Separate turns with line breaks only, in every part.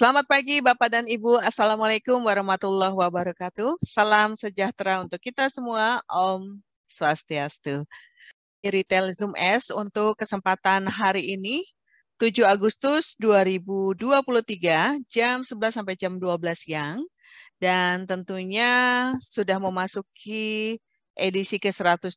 Selamat pagi Bapak dan Ibu. Assalamualaikum warahmatullahi wabarakatuh. Salam sejahtera untuk kita semua. Om Swastiastu. Retail Zoom S untuk kesempatan hari ini 7 Agustus 2023 jam 11 sampai jam 12 siang dan tentunya sudah memasuki edisi ke-112.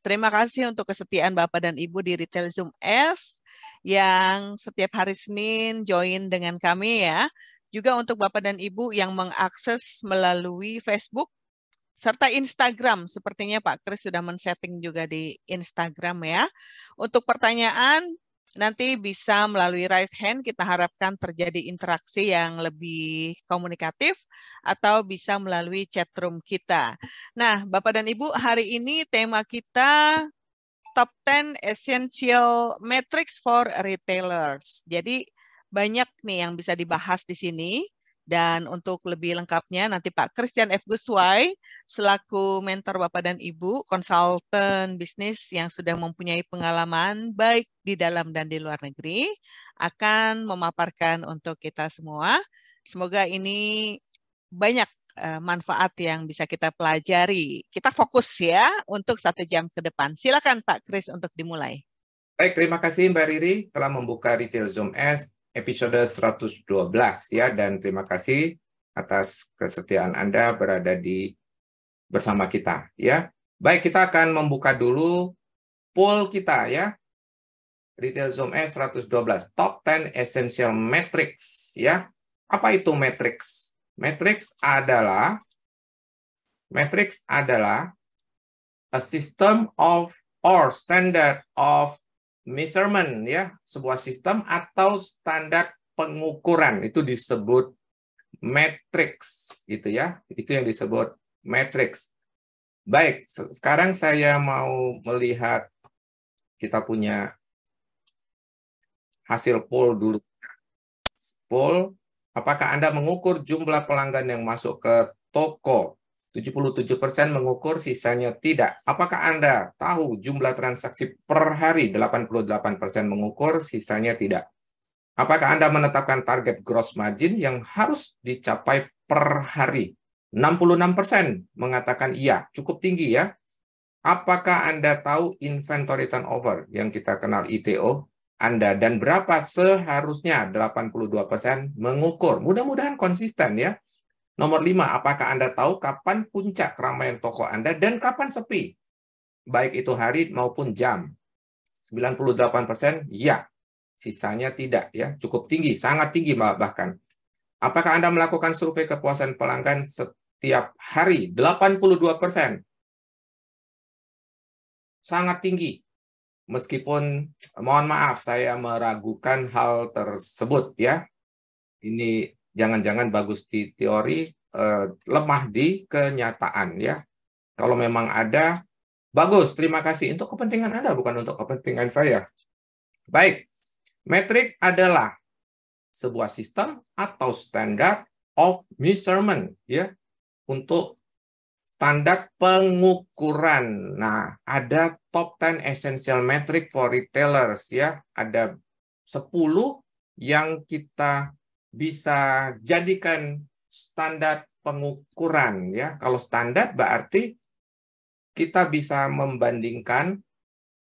Terima kasih untuk kesetiaan Bapak dan Ibu di Retail Zoom S yang setiap hari Senin join dengan kami ya. Juga untuk Bapak dan Ibu yang mengakses melalui Facebook serta Instagram. Sepertinya Pak Kris sudah men-setting juga di Instagram ya. Untuk pertanyaan nanti bisa melalui raise hand kita harapkan terjadi interaksi yang lebih komunikatif atau bisa melalui chat room kita. Nah, Bapak dan Ibu, hari ini tema kita top 10 essential metrics for retailers. Jadi banyak nih yang bisa dibahas di sini. Dan untuk lebih lengkapnya nanti Pak Christian F. Guswai selaku mentor Bapak dan Ibu, konsultan bisnis yang sudah mempunyai pengalaman baik di dalam dan di luar negeri akan memaparkan untuk kita semua. Semoga ini banyak Eh, manfaat yang bisa kita pelajari. Kita fokus ya untuk satu jam ke depan. Silakan Pak Kris untuk dimulai.
Baik, terima kasih Mbak Riri telah membuka Retail Zoom S episode 112 ya dan terima kasih atas kesetiaan Anda berada di bersama kita ya. Baik, kita akan membuka dulu poll kita ya. Retail Zoom S 112 Top 10 Essential Metrics ya. Apa itu metrics? Matrix adalah matrix adalah a system of or standard of measurement ya, sebuah sistem atau standar pengukuran itu disebut matrix gitu ya. Itu yang disebut matrix. Baik, sekarang saya mau melihat kita punya hasil poll dulu. Poll Apakah Anda mengukur jumlah pelanggan yang masuk ke toko? 77% mengukur, sisanya tidak. Apakah Anda tahu jumlah transaksi per hari? 88% mengukur, sisanya tidak. Apakah Anda menetapkan target gross margin yang harus dicapai per hari? 66% mengatakan iya, cukup tinggi ya. Apakah Anda tahu inventory turnover yang kita kenal ITO? Anda dan berapa seharusnya 82% mengukur. Mudah-mudahan konsisten ya. Nomor 5, apakah Anda tahu kapan puncak keramaian toko Anda dan kapan sepi? Baik itu hari maupun jam. 98% ya. Sisanya tidak ya, cukup tinggi, sangat tinggi bahkan. Apakah Anda melakukan survei kepuasan pelanggan setiap hari? 82%. Sangat tinggi meskipun mohon maaf saya meragukan hal tersebut ya. Ini jangan-jangan bagus di teori eh, lemah di kenyataan ya. Kalau memang ada bagus, terima kasih untuk kepentingan Anda bukan untuk kepentingan saya. Baik. Metrik adalah sebuah sistem atau standar of measurement ya untuk standar pengukuran. Nah, ada top 10 essential metric for retailers ya. Ada 10 yang kita bisa jadikan standar pengukuran ya. Kalau standar berarti kita bisa membandingkan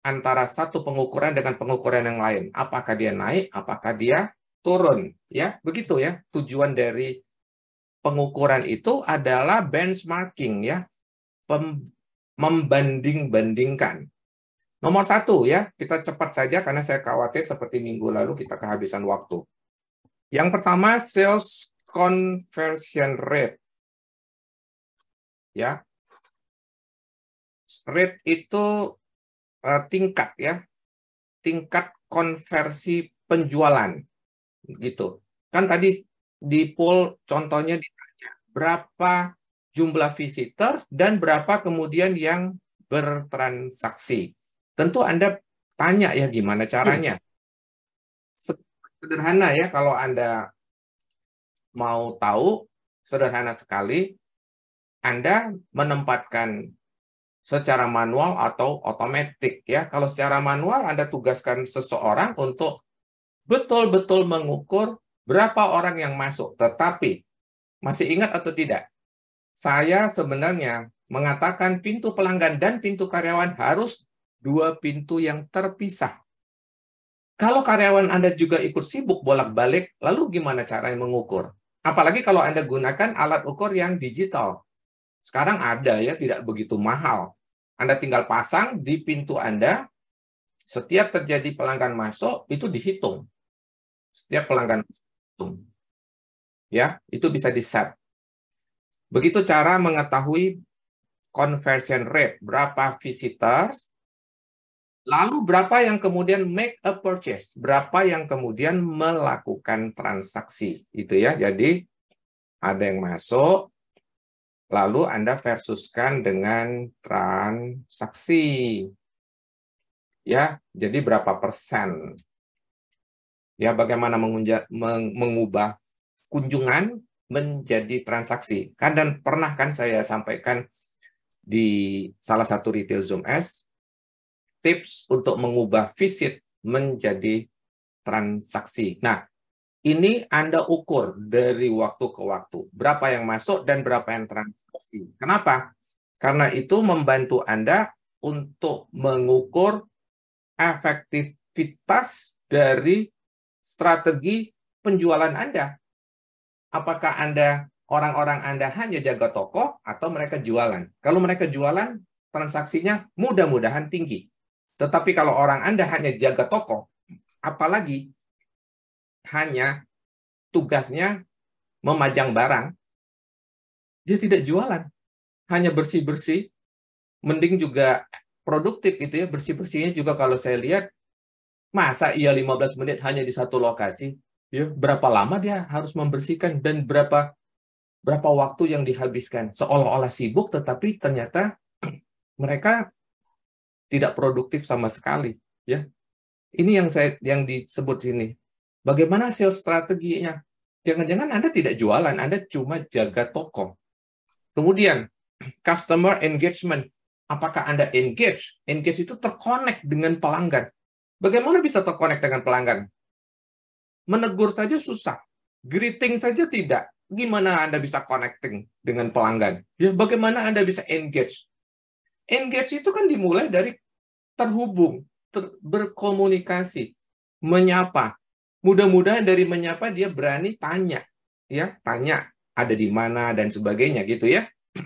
antara satu pengukuran dengan pengukuran yang lain. Apakah dia naik, apakah dia turun ya. Begitu ya tujuan dari pengukuran itu adalah benchmarking ya, membanding-bandingkan. Nomor satu ya, kita cepat saja karena saya khawatir seperti minggu lalu kita kehabisan waktu.
Yang pertama sales conversion rate. Ya. Rate itu uh, tingkat ya. Tingkat konversi penjualan
gitu. Kan tadi di pool contohnya ditanya berapa jumlah visitors dan berapa kemudian yang bertransaksi. Tentu Anda tanya ya gimana caranya. Hmm. Sederhana ya kalau Anda mau tahu sederhana sekali Anda menempatkan secara manual atau otomatis ya. Kalau secara manual Anda tugaskan seseorang untuk betul-betul mengukur berapa orang yang masuk, tetapi masih ingat atau tidak? Saya sebenarnya mengatakan pintu pelanggan dan pintu karyawan harus dua pintu yang terpisah. Kalau karyawan Anda juga ikut sibuk bolak-balik, lalu gimana caranya mengukur? Apalagi kalau Anda gunakan alat ukur yang digital. Sekarang ada ya, tidak begitu mahal. Anda tinggal pasang di pintu Anda, setiap terjadi pelanggan masuk, itu dihitung. Setiap pelanggan masuk Ya, itu bisa di-set. Begitu cara mengetahui conversion rate, berapa visitors, lalu berapa yang kemudian make a purchase, berapa yang kemudian melakukan transaksi. Itu ya, jadi ada yang masuk, lalu Anda versuskan dengan transaksi. Ya, jadi berapa persen ya bagaimana mengunja, meng, mengubah kunjungan menjadi transaksi. Kan dan pernah kan saya sampaikan di salah satu retail Zoom S tips untuk mengubah visit menjadi transaksi. Nah, ini Anda ukur dari waktu ke waktu. Berapa yang masuk dan berapa yang transaksi. Kenapa? Karena itu membantu Anda untuk mengukur efektivitas dari strategi penjualan Anda. Apakah Anda orang-orang Anda hanya jaga toko atau mereka jualan? Kalau mereka jualan, transaksinya mudah-mudahan tinggi. Tetapi kalau orang Anda hanya jaga toko, apalagi hanya tugasnya memajang barang, dia tidak jualan. Hanya bersih-bersih, mending juga produktif gitu ya. Bersih-bersihnya juga kalau saya lihat Masa ia 15 menit hanya di satu lokasi? Ya, berapa lama dia harus membersihkan dan berapa berapa waktu yang dihabiskan? Seolah-olah sibuk tetapi ternyata mereka tidak produktif sama sekali, ya. Ini yang saya yang disebut sini. Bagaimana sales strateginya? Jangan-jangan Anda tidak jualan, Anda cuma jaga toko. Kemudian, customer engagement. Apakah Anda engage? Engage itu terkonek dengan pelanggan Bagaimana bisa terkonek dengan pelanggan? Menegur saja susah. Greeting saja tidak. Gimana Anda bisa connecting dengan pelanggan? Ya, bagaimana Anda bisa engage? Engage itu kan dimulai dari terhubung, ter berkomunikasi, menyapa. Mudah-mudahan dari menyapa dia berani tanya, ya, tanya ada di mana dan sebagainya gitu ya.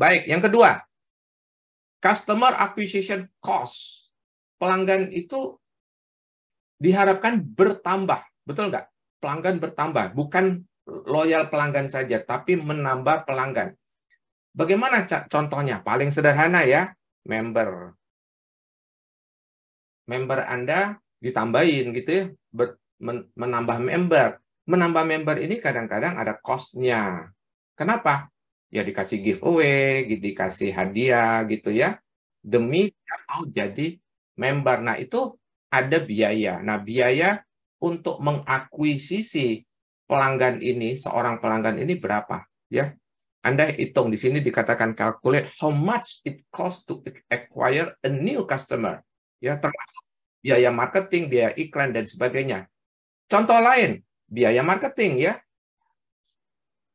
Baik, yang kedua, customer acquisition cost pelanggan itu diharapkan bertambah, betul nggak? Pelanggan bertambah, bukan loyal pelanggan saja, tapi menambah pelanggan. Bagaimana contohnya? Paling sederhana ya, member. Member Anda ditambahin gitu ya, ber, men, menambah member. Menambah member ini kadang-kadang ada cost-nya. Kenapa? Ya dikasih giveaway, dikasih hadiah gitu ya. Demi mau jadi member. Nah, itu ada biaya. Nah, biaya untuk mengakuisisi pelanggan ini, seorang pelanggan ini berapa, ya? Anda hitung di sini dikatakan calculate how much it cost to acquire a new customer. Ya, termasuk biaya marketing, biaya iklan dan sebagainya. Contoh lain, biaya marketing ya.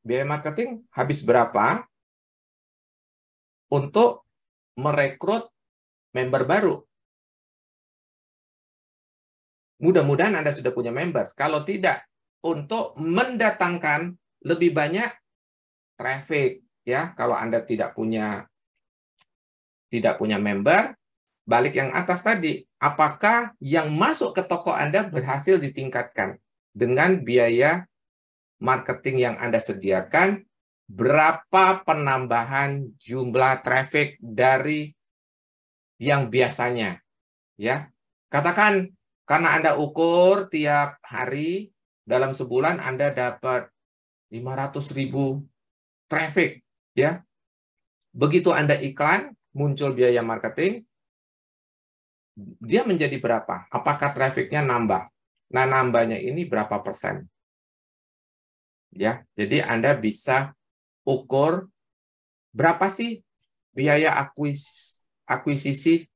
Biaya marketing habis berapa
untuk merekrut member baru Mudah-mudahan Anda sudah punya members. Kalau tidak, untuk mendatangkan lebih banyak traffic
ya. Kalau Anda tidak punya tidak punya member, balik yang atas tadi, apakah yang masuk ke toko Anda berhasil ditingkatkan dengan biaya marketing yang Anda sediakan, berapa penambahan jumlah traffic dari yang biasanya ya. Katakan karena Anda ukur tiap hari, dalam sebulan Anda dapat 500.000 traffic. ya. Begitu Anda iklan, muncul biaya marketing, dia menjadi berapa? Apakah trafficnya nambah? Nah, nambahnya ini berapa persen? Ya, jadi Anda bisa ukur berapa sih biaya akuis, akuisisi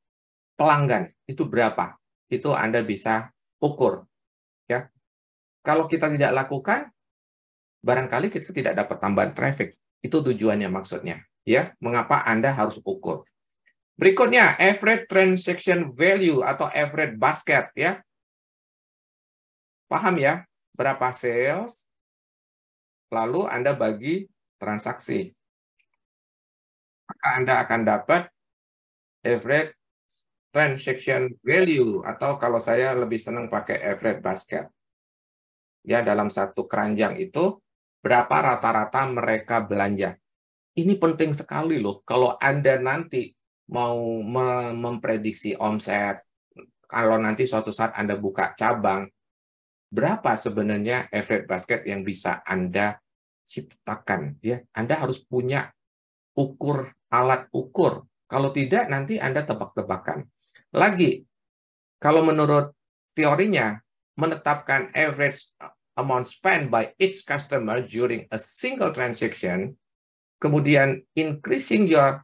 pelanggan itu berapa? itu Anda bisa ukur. Ya. Kalau kita tidak lakukan, barangkali kita tidak dapat tambahan traffic. Itu tujuannya maksudnya. Ya, mengapa Anda harus ukur? Berikutnya, average transaction value atau average basket ya. Paham ya?
Berapa sales lalu Anda bagi transaksi. Maka Anda akan dapat average
transaction value atau kalau saya lebih senang pakai average basket. Ya, dalam satu keranjang itu berapa rata-rata mereka belanja. Ini penting sekali loh kalau Anda nanti mau memprediksi omset, kalau nanti suatu saat Anda buka cabang, berapa sebenarnya average basket yang bisa Anda ciptakan? Ya, Anda harus punya ukur alat ukur. Kalau tidak nanti Anda tebak-tebakan. Lagi, kalau menurut teorinya, menetapkan average amount spent by each customer during a single transaction, kemudian increasing your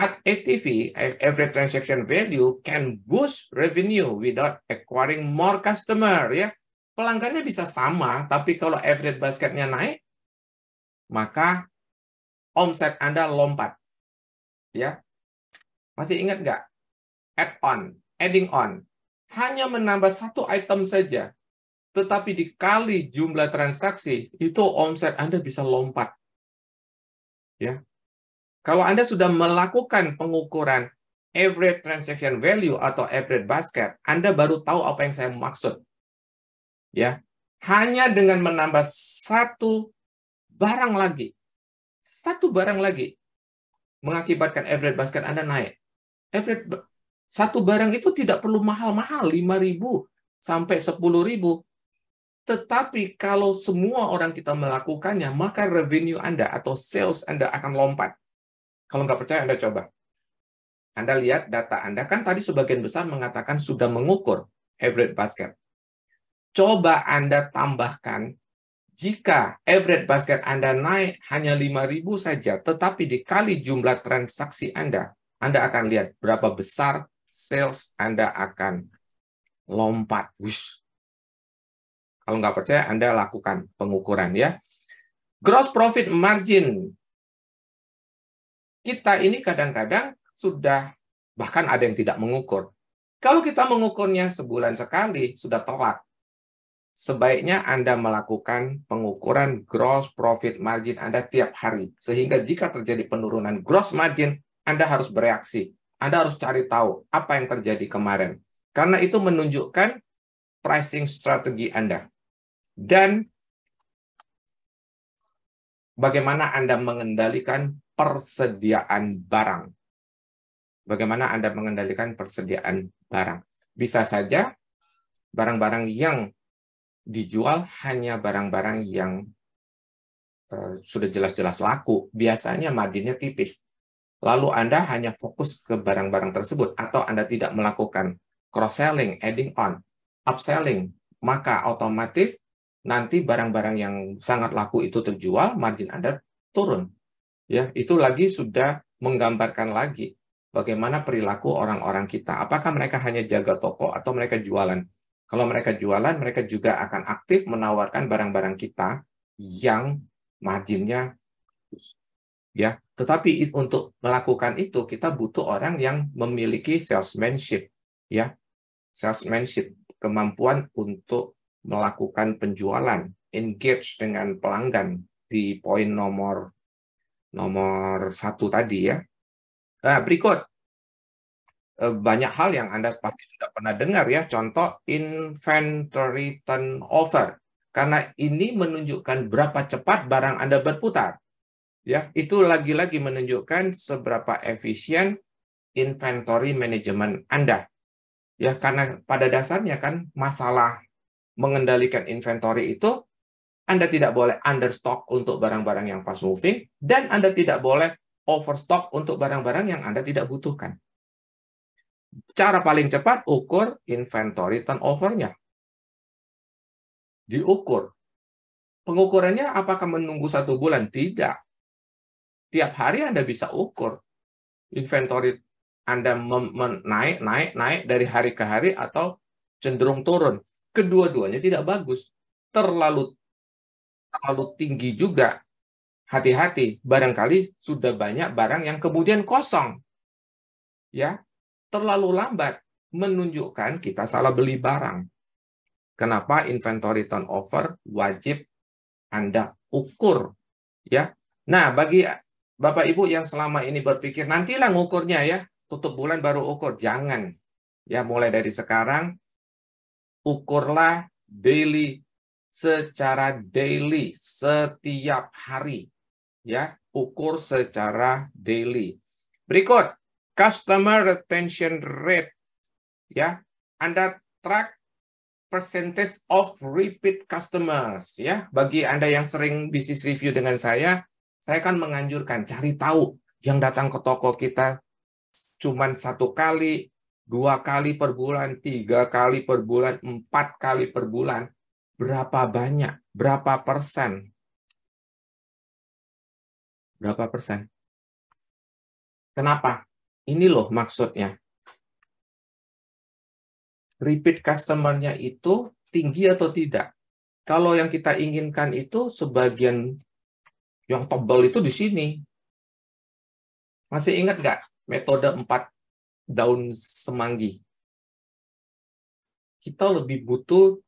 at ATV, eh, average transaction value can boost revenue without acquiring more customer ya. Pelanggannya bisa sama, tapi kalau average basketnya naik, maka omset Anda lompat. Ya. Masih ingat nggak add on, adding on, hanya menambah satu item saja, tetapi dikali jumlah transaksi, itu omset Anda bisa lompat. Ya. Kalau Anda sudah melakukan pengukuran average transaction value atau average basket, Anda baru tahu apa yang saya maksud. Ya. Hanya dengan menambah satu barang lagi, satu barang lagi mengakibatkan average basket Anda naik. Average satu barang itu tidak perlu mahal-mahal, 5.000 sampai 10.000. Tetapi kalau semua orang kita melakukannya, maka revenue Anda atau sales Anda akan lompat. Kalau nggak percaya, Anda coba. Anda lihat data Anda, kan tadi sebagian besar mengatakan sudah mengukur average basket. Coba Anda tambahkan, jika average basket Anda naik hanya 5.000 saja, tetapi dikali jumlah transaksi Anda, Anda akan lihat berapa besar sales Anda akan lompat. Wish. Kalau nggak percaya, Anda lakukan pengukuran ya. Gross profit margin. Kita ini kadang-kadang sudah bahkan ada yang tidak mengukur. Kalau kita mengukurnya sebulan sekali, sudah telat. Sebaiknya Anda melakukan pengukuran gross profit margin Anda tiap hari. Sehingga jika terjadi penurunan gross margin, Anda harus bereaksi. Anda harus cari tahu apa yang terjadi kemarin. Karena itu menunjukkan pricing strategi Anda. Dan bagaimana Anda mengendalikan persediaan barang. Bagaimana Anda mengendalikan persediaan barang. Bisa saja barang-barang yang dijual hanya barang-barang yang eh, sudah jelas-jelas laku. Biasanya marginnya tipis lalu Anda hanya fokus ke barang-barang tersebut atau Anda tidak melakukan cross-selling, adding on, upselling, maka otomatis nanti barang-barang yang sangat laku itu terjual, margin Anda turun. Ya, itu lagi sudah menggambarkan lagi bagaimana perilaku orang-orang kita. Apakah mereka hanya jaga toko atau mereka jualan? Kalau mereka jualan, mereka juga akan aktif menawarkan barang-barang kita yang marginnya ya tetapi untuk melakukan itu kita butuh orang yang memiliki salesmanship, ya, salesmanship, kemampuan untuk melakukan penjualan, engage dengan pelanggan di poin nomor nomor satu tadi ya. Nah, berikut eh, banyak hal yang Anda pasti sudah pernah dengar ya. Contoh inventory turnover. Karena ini menunjukkan berapa cepat barang Anda berputar ya itu lagi-lagi menunjukkan seberapa efisien inventory manajemen Anda. Ya, karena pada dasarnya kan masalah mengendalikan inventory itu Anda tidak boleh understock untuk barang-barang yang fast moving dan Anda tidak boleh overstock untuk barang-barang yang Anda tidak butuhkan. Cara paling cepat ukur inventory turnover-nya. Diukur. Pengukurannya apakah menunggu satu bulan? Tidak tiap hari Anda bisa ukur inventory Anda naik, naik, naik dari hari ke hari atau cenderung turun. Kedua-duanya tidak bagus. Terlalu terlalu tinggi juga. Hati-hati, barangkali sudah banyak barang yang kemudian kosong. Ya, terlalu lambat menunjukkan kita salah beli barang. Kenapa inventory turnover wajib Anda ukur, ya? Nah, bagi Bapak Ibu yang selama ini berpikir nantilah ngukurnya ya, tutup bulan baru ukur. Jangan. Ya, mulai dari sekarang ukurlah daily secara daily setiap hari. Ya, ukur secara daily. Berikut customer retention rate. Ya, Anda track percentage of repeat customers ya. Bagi Anda yang sering bisnis review dengan saya, saya kan menganjurkan cari tahu yang datang ke toko kita cuman satu kali, dua kali per bulan, tiga kali per bulan, empat kali per bulan,
berapa banyak, berapa persen? Berapa persen? Kenapa? Ini loh maksudnya. Repeat customer-nya itu tinggi atau
tidak? Kalau yang kita inginkan itu sebagian yang tebal itu
di sini. Masih ingat nggak metode empat daun semanggi? Kita lebih butuh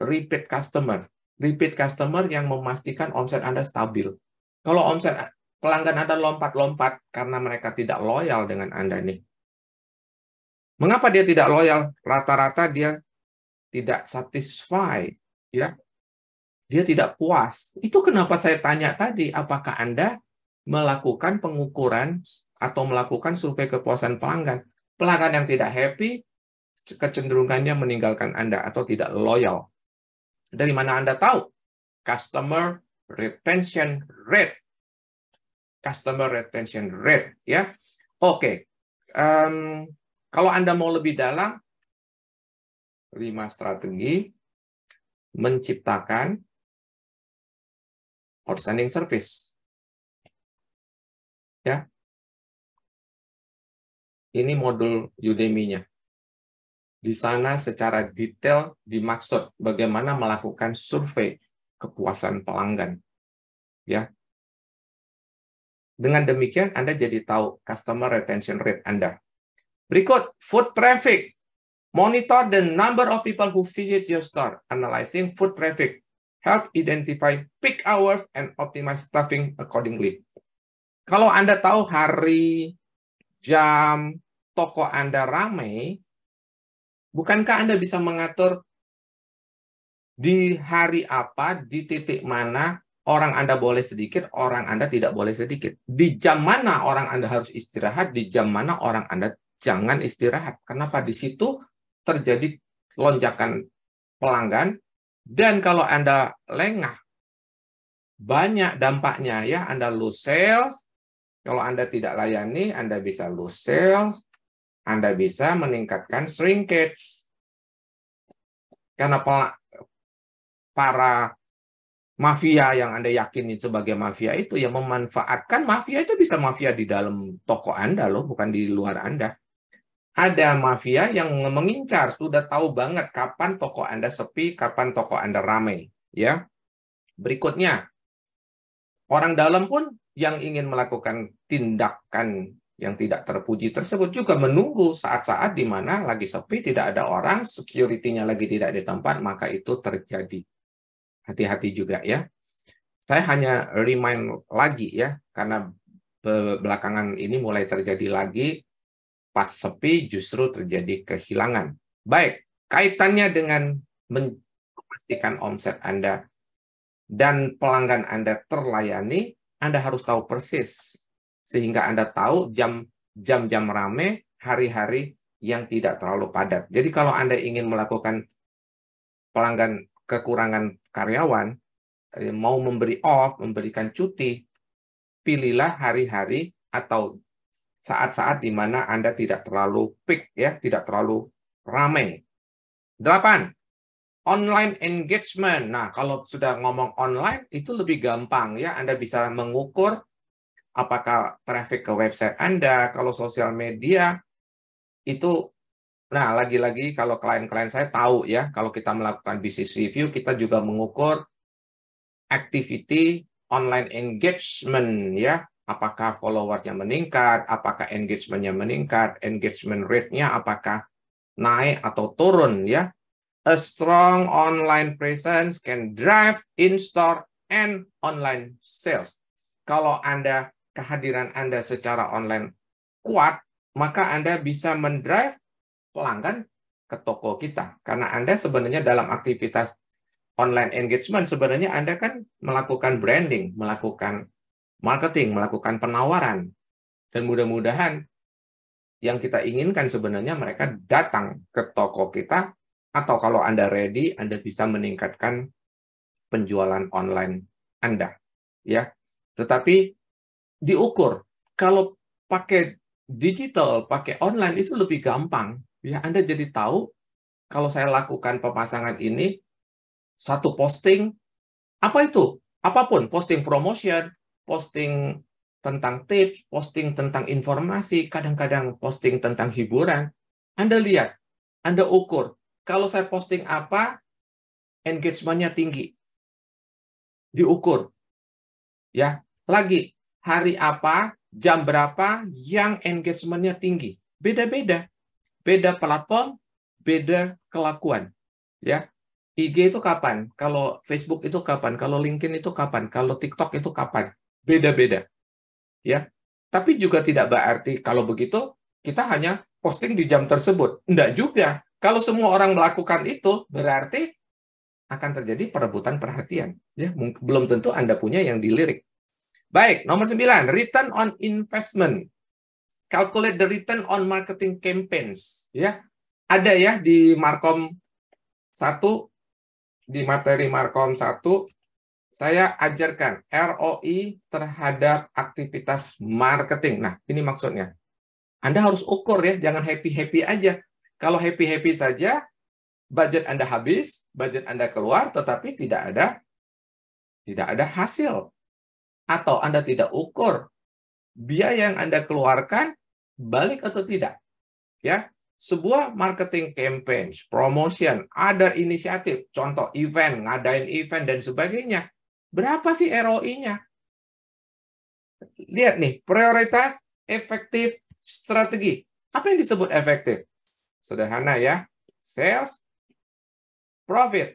repeat customer. Repeat customer yang memastikan omset Anda stabil. Kalau omset pelanggan Anda lompat-lompat karena mereka tidak loyal dengan Anda nih. Mengapa dia tidak loyal? Rata-rata dia tidak satisfied ya dia tidak puas. Itu kenapa saya tanya tadi, apakah Anda melakukan pengukuran atau melakukan survei kepuasan pelanggan? Pelanggan yang tidak happy, kecenderungannya meninggalkan Anda atau tidak loyal. Dari mana Anda tahu? Customer retention rate. Customer retention rate, ya. Oke, okay. um,
kalau Anda mau lebih dalam, lima strategi menciptakan outstanding service. Ya. Ini modul Udemy-nya. Di sana secara detail dimaksud bagaimana
melakukan survei kepuasan pelanggan. Ya. Dengan demikian Anda jadi tahu customer retention rate Anda. Berikut food traffic. Monitor the number of people who visit your store, analyzing food traffic help identify peak hours and optimize staffing accordingly. Kalau Anda tahu hari, jam, toko Anda ramai, bukankah Anda bisa mengatur di hari apa, di titik mana orang Anda boleh sedikit, orang Anda tidak boleh sedikit. Di jam mana orang Anda harus istirahat, di jam mana orang Anda jangan istirahat. Kenapa di situ terjadi lonjakan pelanggan, dan kalau Anda lengah, banyak dampaknya ya. Anda lose sales, kalau Anda tidak layani, Anda bisa lose sales, Anda bisa meningkatkan shrinkage. Karena para mafia yang Anda yakini sebagai mafia itu yang memanfaatkan mafia itu bisa mafia di dalam toko Anda loh, bukan di luar Anda ada mafia yang mengincar sudah tahu banget kapan toko Anda sepi, kapan toko Anda ramai, ya. Berikutnya, orang dalam pun yang ingin melakukan tindakan yang tidak terpuji tersebut juga menunggu saat-saat di mana lagi sepi, tidak ada orang, security-nya lagi tidak di tempat, maka itu terjadi. Hati-hati juga ya. Saya hanya remind lagi ya, karena belakangan ini mulai terjadi lagi pas sepi justru terjadi kehilangan. Baik, kaitannya dengan memastikan omset Anda dan pelanggan Anda terlayani, Anda harus tahu persis sehingga Anda tahu jam jam-jam rame, hari-hari yang tidak terlalu padat. Jadi kalau Anda ingin melakukan pelanggan kekurangan karyawan, eh, mau memberi off, memberikan cuti, pilihlah hari-hari atau saat-saat di mana Anda tidak terlalu peak ya, tidak terlalu ramai. Delapan, online engagement. Nah, kalau sudah ngomong online itu lebih gampang ya, Anda bisa mengukur apakah traffic ke website Anda, kalau sosial media itu nah lagi-lagi kalau klien-klien saya tahu ya, kalau kita melakukan business review kita juga mengukur activity online engagement ya apakah followersnya meningkat, apakah engagementnya meningkat, engagement rate-nya apakah naik atau turun ya. A strong online presence can drive in-store and online sales. Kalau Anda kehadiran Anda secara online kuat, maka Anda bisa mendrive pelanggan ke toko kita. Karena Anda sebenarnya dalam aktivitas online engagement sebenarnya Anda kan melakukan branding, melakukan marketing, melakukan penawaran. Dan mudah-mudahan yang kita inginkan sebenarnya mereka datang ke toko kita atau kalau Anda ready, Anda bisa meningkatkan penjualan online Anda. Ya. Tetapi diukur kalau pakai digital, pakai online itu lebih gampang. Ya, Anda jadi tahu kalau saya lakukan pemasangan ini satu posting apa itu? Apapun, posting promotion, posting tentang tips, posting tentang informasi, kadang-kadang posting tentang hiburan.
Anda lihat, Anda ukur. Kalau saya posting apa, engagement-nya tinggi. Diukur. Ya, lagi
hari apa, jam berapa yang engagement-nya tinggi. Beda-beda. Beda platform, beda kelakuan. Ya, IG itu kapan? Kalau Facebook itu kapan? Kalau LinkedIn itu kapan? Kalau TikTok itu kapan? beda-beda. Ya. Tapi juga tidak berarti kalau begitu kita hanya posting di jam tersebut. Enggak juga. Kalau semua orang melakukan itu berarti akan terjadi perebutan perhatian. Ya, belum tentu Anda punya yang dilirik. Baik, nomor 9, return on investment. Calculate the return on marketing campaigns, ya. Ada ya di Markom 1 di materi Markom 1 saya ajarkan ROI terhadap aktivitas marketing. Nah, ini maksudnya. Anda harus ukur ya, jangan happy-happy aja. Kalau happy-happy saja, budget Anda habis, budget Anda keluar, tetapi tidak ada tidak ada hasil. Atau Anda tidak ukur biaya yang Anda keluarkan balik atau tidak. Ya, sebuah marketing campaign, promotion, ada inisiatif, contoh event, ngadain event dan sebagainya. Berapa sih ROI-nya? Lihat nih, prioritas, efektif, strategi. Apa yang disebut efektif? Sederhana ya. Sales, profit.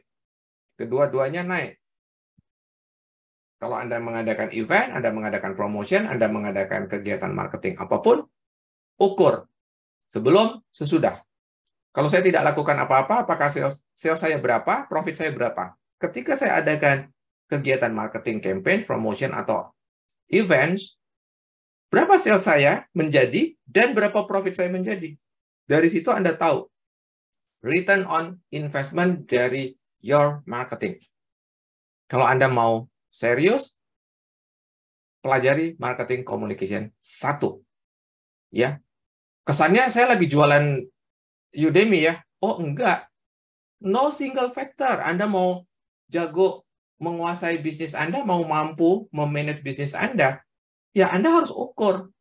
Kedua-duanya naik. Kalau Anda mengadakan event, Anda mengadakan promotion, Anda mengadakan kegiatan marketing apapun, ukur sebelum, sesudah. Kalau saya tidak lakukan apa-apa, apakah sales, sales saya berapa, profit saya berapa? Ketika saya adakan kegiatan marketing campaign, promotion, atau events, berapa sales saya menjadi dan berapa profit saya menjadi. Dari situ Anda tahu return on investment dari your marketing. Kalau Anda mau serius, pelajari marketing communication satu. Ya, kesannya saya lagi jualan Udemy ya. Oh enggak, no single factor. Anda mau jago menguasai bisnis Anda, mau mampu memanage bisnis Anda, ya Anda harus ukur.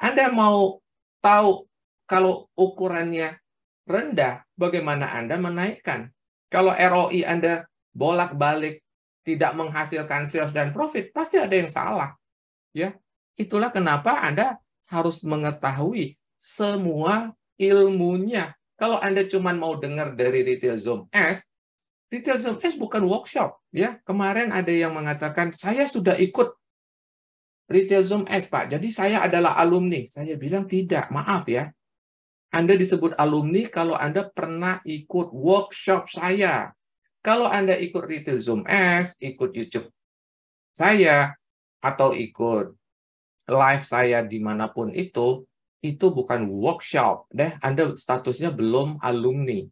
Anda mau tahu kalau ukurannya rendah, bagaimana Anda menaikkan. Kalau ROI Anda bolak-balik tidak menghasilkan sales dan profit, pasti ada yang salah. Ya, itulah kenapa Anda harus mengetahui semua ilmunya. Kalau Anda cuma mau dengar dari Retail Zoom S, Retail Zone S bukan workshop. ya. Kemarin ada yang mengatakan, saya sudah ikut Retail Zone S, Pak. Jadi saya adalah alumni. Saya bilang tidak, maaf ya. Anda disebut alumni kalau Anda pernah ikut workshop saya. Kalau Anda ikut Retail Zoom S, ikut YouTube saya, atau ikut live saya dimanapun itu, itu bukan workshop. Deh, Anda statusnya belum alumni.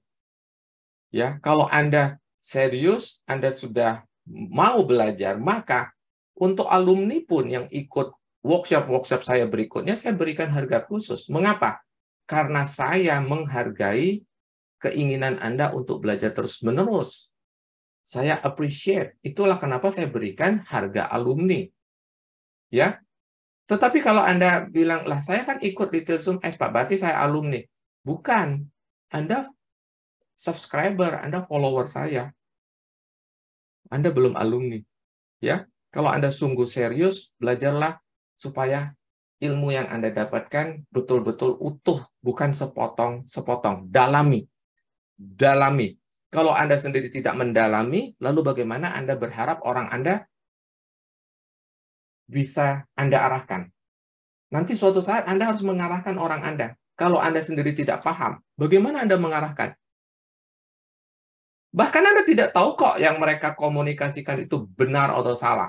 Ya, kalau Anda serius, Anda sudah mau belajar, maka untuk alumni pun yang ikut workshop-workshop saya berikutnya, saya berikan harga khusus. Mengapa? Karena saya menghargai keinginan Anda untuk belajar terus-menerus. Saya appreciate. Itulah kenapa saya berikan harga alumni. Ya. Tetapi kalau Anda bilang, lah saya kan ikut Little Zoom S, Pak Bati saya alumni.
Bukan. Anda subscriber, Anda follower saya.
Anda belum alumni. Ya, kalau Anda sungguh serius, belajarlah supaya ilmu yang Anda dapatkan betul-betul utuh, bukan sepotong-sepotong. Dalami. Dalami. Kalau Anda sendiri tidak mendalami, lalu bagaimana Anda berharap orang Anda bisa Anda arahkan? Nanti suatu saat Anda harus mengarahkan orang Anda. Kalau Anda sendiri tidak paham, bagaimana Anda mengarahkan? Bahkan Anda tidak tahu kok yang mereka komunikasikan itu benar atau salah.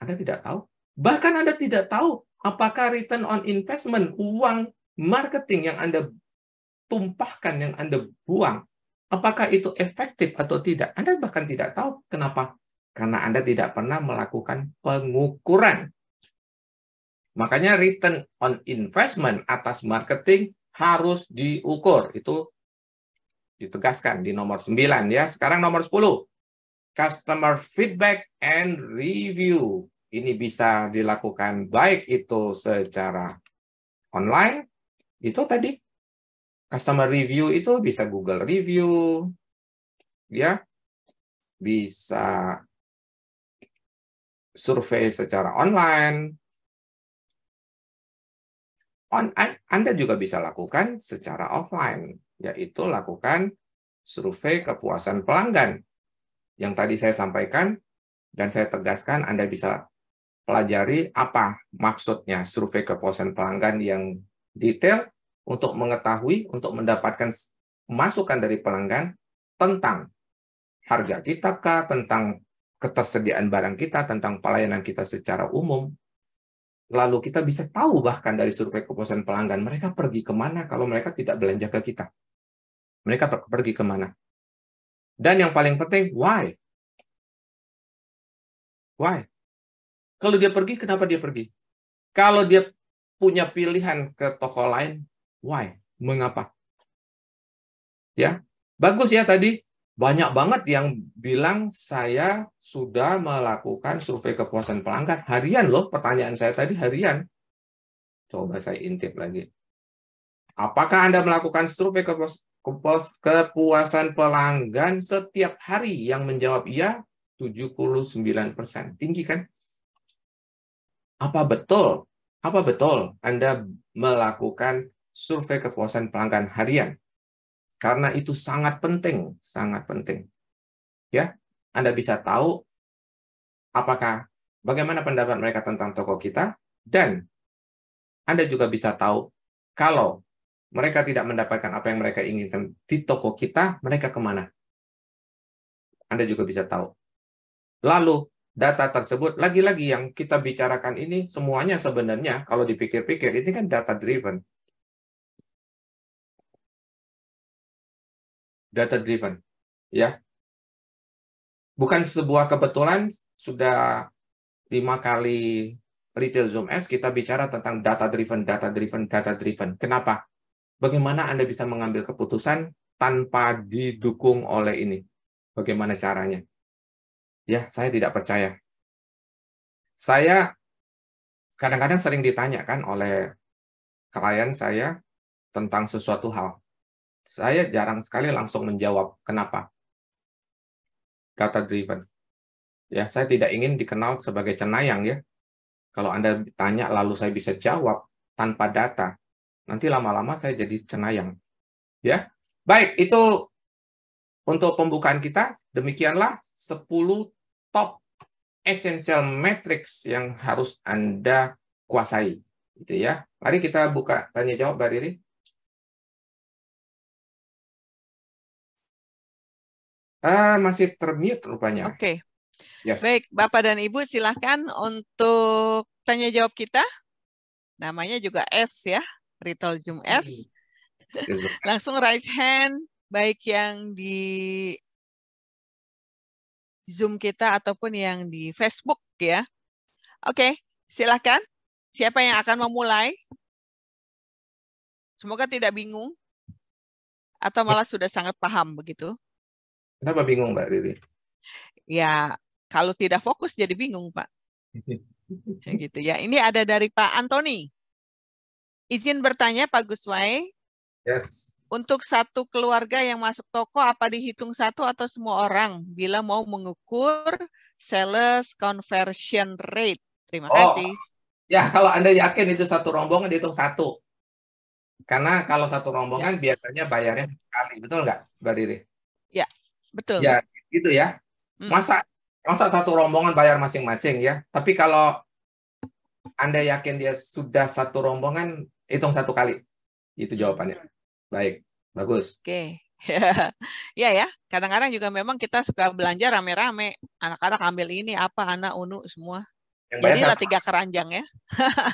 Anda tidak tahu. Bahkan Anda tidak tahu apakah return on investment uang marketing yang Anda tumpahkan, yang Anda buang, apakah itu efektif atau tidak. Anda bahkan tidak tahu kenapa. Karena Anda tidak pernah melakukan pengukuran. Makanya return on investment atas marketing harus diukur. Itu ditegaskan di nomor 9 ya. Sekarang nomor 10. Customer feedback and review. Ini bisa dilakukan baik itu secara online, itu tadi customer review itu bisa Google review, ya,
bisa survei secara online. On, Anda juga bisa lakukan
secara offline yaitu lakukan survei kepuasan pelanggan yang tadi saya sampaikan dan saya tegaskan Anda bisa pelajari apa maksudnya survei kepuasan pelanggan yang detail untuk mengetahui, untuk mendapatkan masukan dari pelanggan tentang harga kita kah, tentang ketersediaan barang kita, tentang pelayanan kita secara umum. Lalu kita bisa tahu bahkan dari survei kepuasan pelanggan, mereka pergi kemana kalau mereka tidak
belanja ke kita mereka pergi kemana. Dan yang paling penting, why? Why? Kalau dia pergi, kenapa dia pergi? Kalau dia punya pilihan ke toko lain, why?
Mengapa? Ya, bagus ya tadi. Banyak banget yang bilang saya sudah melakukan survei kepuasan pelanggan. Harian loh, pertanyaan saya tadi harian. Coba saya intip lagi. Apakah Anda melakukan survei kepuasan pelanggan setiap hari yang menjawab iya 79%. Tinggi kan? Apa betul? Apa betul Anda melakukan survei kepuasan pelanggan harian? Karena itu sangat penting, sangat penting. Ya, Anda bisa tahu apakah bagaimana pendapat mereka tentang toko kita dan Anda juga bisa tahu kalau mereka tidak mendapatkan apa yang mereka inginkan di toko kita, mereka kemana? Anda juga bisa tahu. Lalu, data tersebut, lagi-lagi yang kita bicarakan ini,
semuanya sebenarnya, kalau dipikir-pikir, ini kan data-driven. Data-driven. ya Bukan sebuah kebetulan, sudah lima kali
Retail Zoom S, kita bicara tentang data-driven, data-driven, data-driven. Kenapa? bagaimana Anda bisa mengambil keputusan tanpa didukung oleh ini? Bagaimana caranya?
Ya, saya tidak percaya. Saya kadang-kadang sering ditanyakan oleh klien saya tentang sesuatu
hal. Saya jarang sekali langsung menjawab kenapa. Data driven. Ya, saya tidak ingin dikenal sebagai cenayang ya. Kalau Anda tanya lalu saya bisa jawab tanpa data, Nanti lama-lama saya jadi cenayang. Ya. Baik, itu untuk pembukaan kita, demikianlah 10 top essential matrix yang harus Anda kuasai. Gitu ya.
Mari kita buka tanya jawab, Mbak Riri. Ah, masih termute rupanya. Oke. Okay.
Yes. Baik, Bapak dan Ibu silahkan untuk tanya jawab kita. Namanya juga S ya. Ritual Zoom hmm. S. Langsung raise hand baik yang di Zoom kita ataupun yang di Facebook ya. Oke, okay, silahkan. Siapa yang akan memulai? Semoga tidak bingung atau malah sudah sangat paham begitu.
Kenapa bingung, Mbak Riri?
Ya, kalau tidak fokus jadi bingung, Pak. gitu ya. Ini ada dari Pak Antoni. Izin bertanya Pak Guswai. Yes. Untuk satu keluarga yang masuk toko, apa dihitung satu atau semua orang bila mau mengukur sales conversion rate? Terima oh, kasih.
Ya, kalau Anda yakin itu satu rombongan dihitung satu. Karena kalau satu rombongan ya. biasanya bayarnya sekali betul nggak, Mbak Riri?
Ya, betul. Ya, gitu ya. Hmm. Masa
masa satu rombongan bayar masing-masing ya. Tapi kalau Anda yakin dia sudah satu rombongan hitung satu kali. Itu hmm. jawabannya. Baik, bagus.
Oke. Okay. ya ya, kadang-kadang juga memang kita suka belanja rame-rame. Anak-anak ambil ini apa, anak unu semua.
jadi lah tiga
keranjang ya.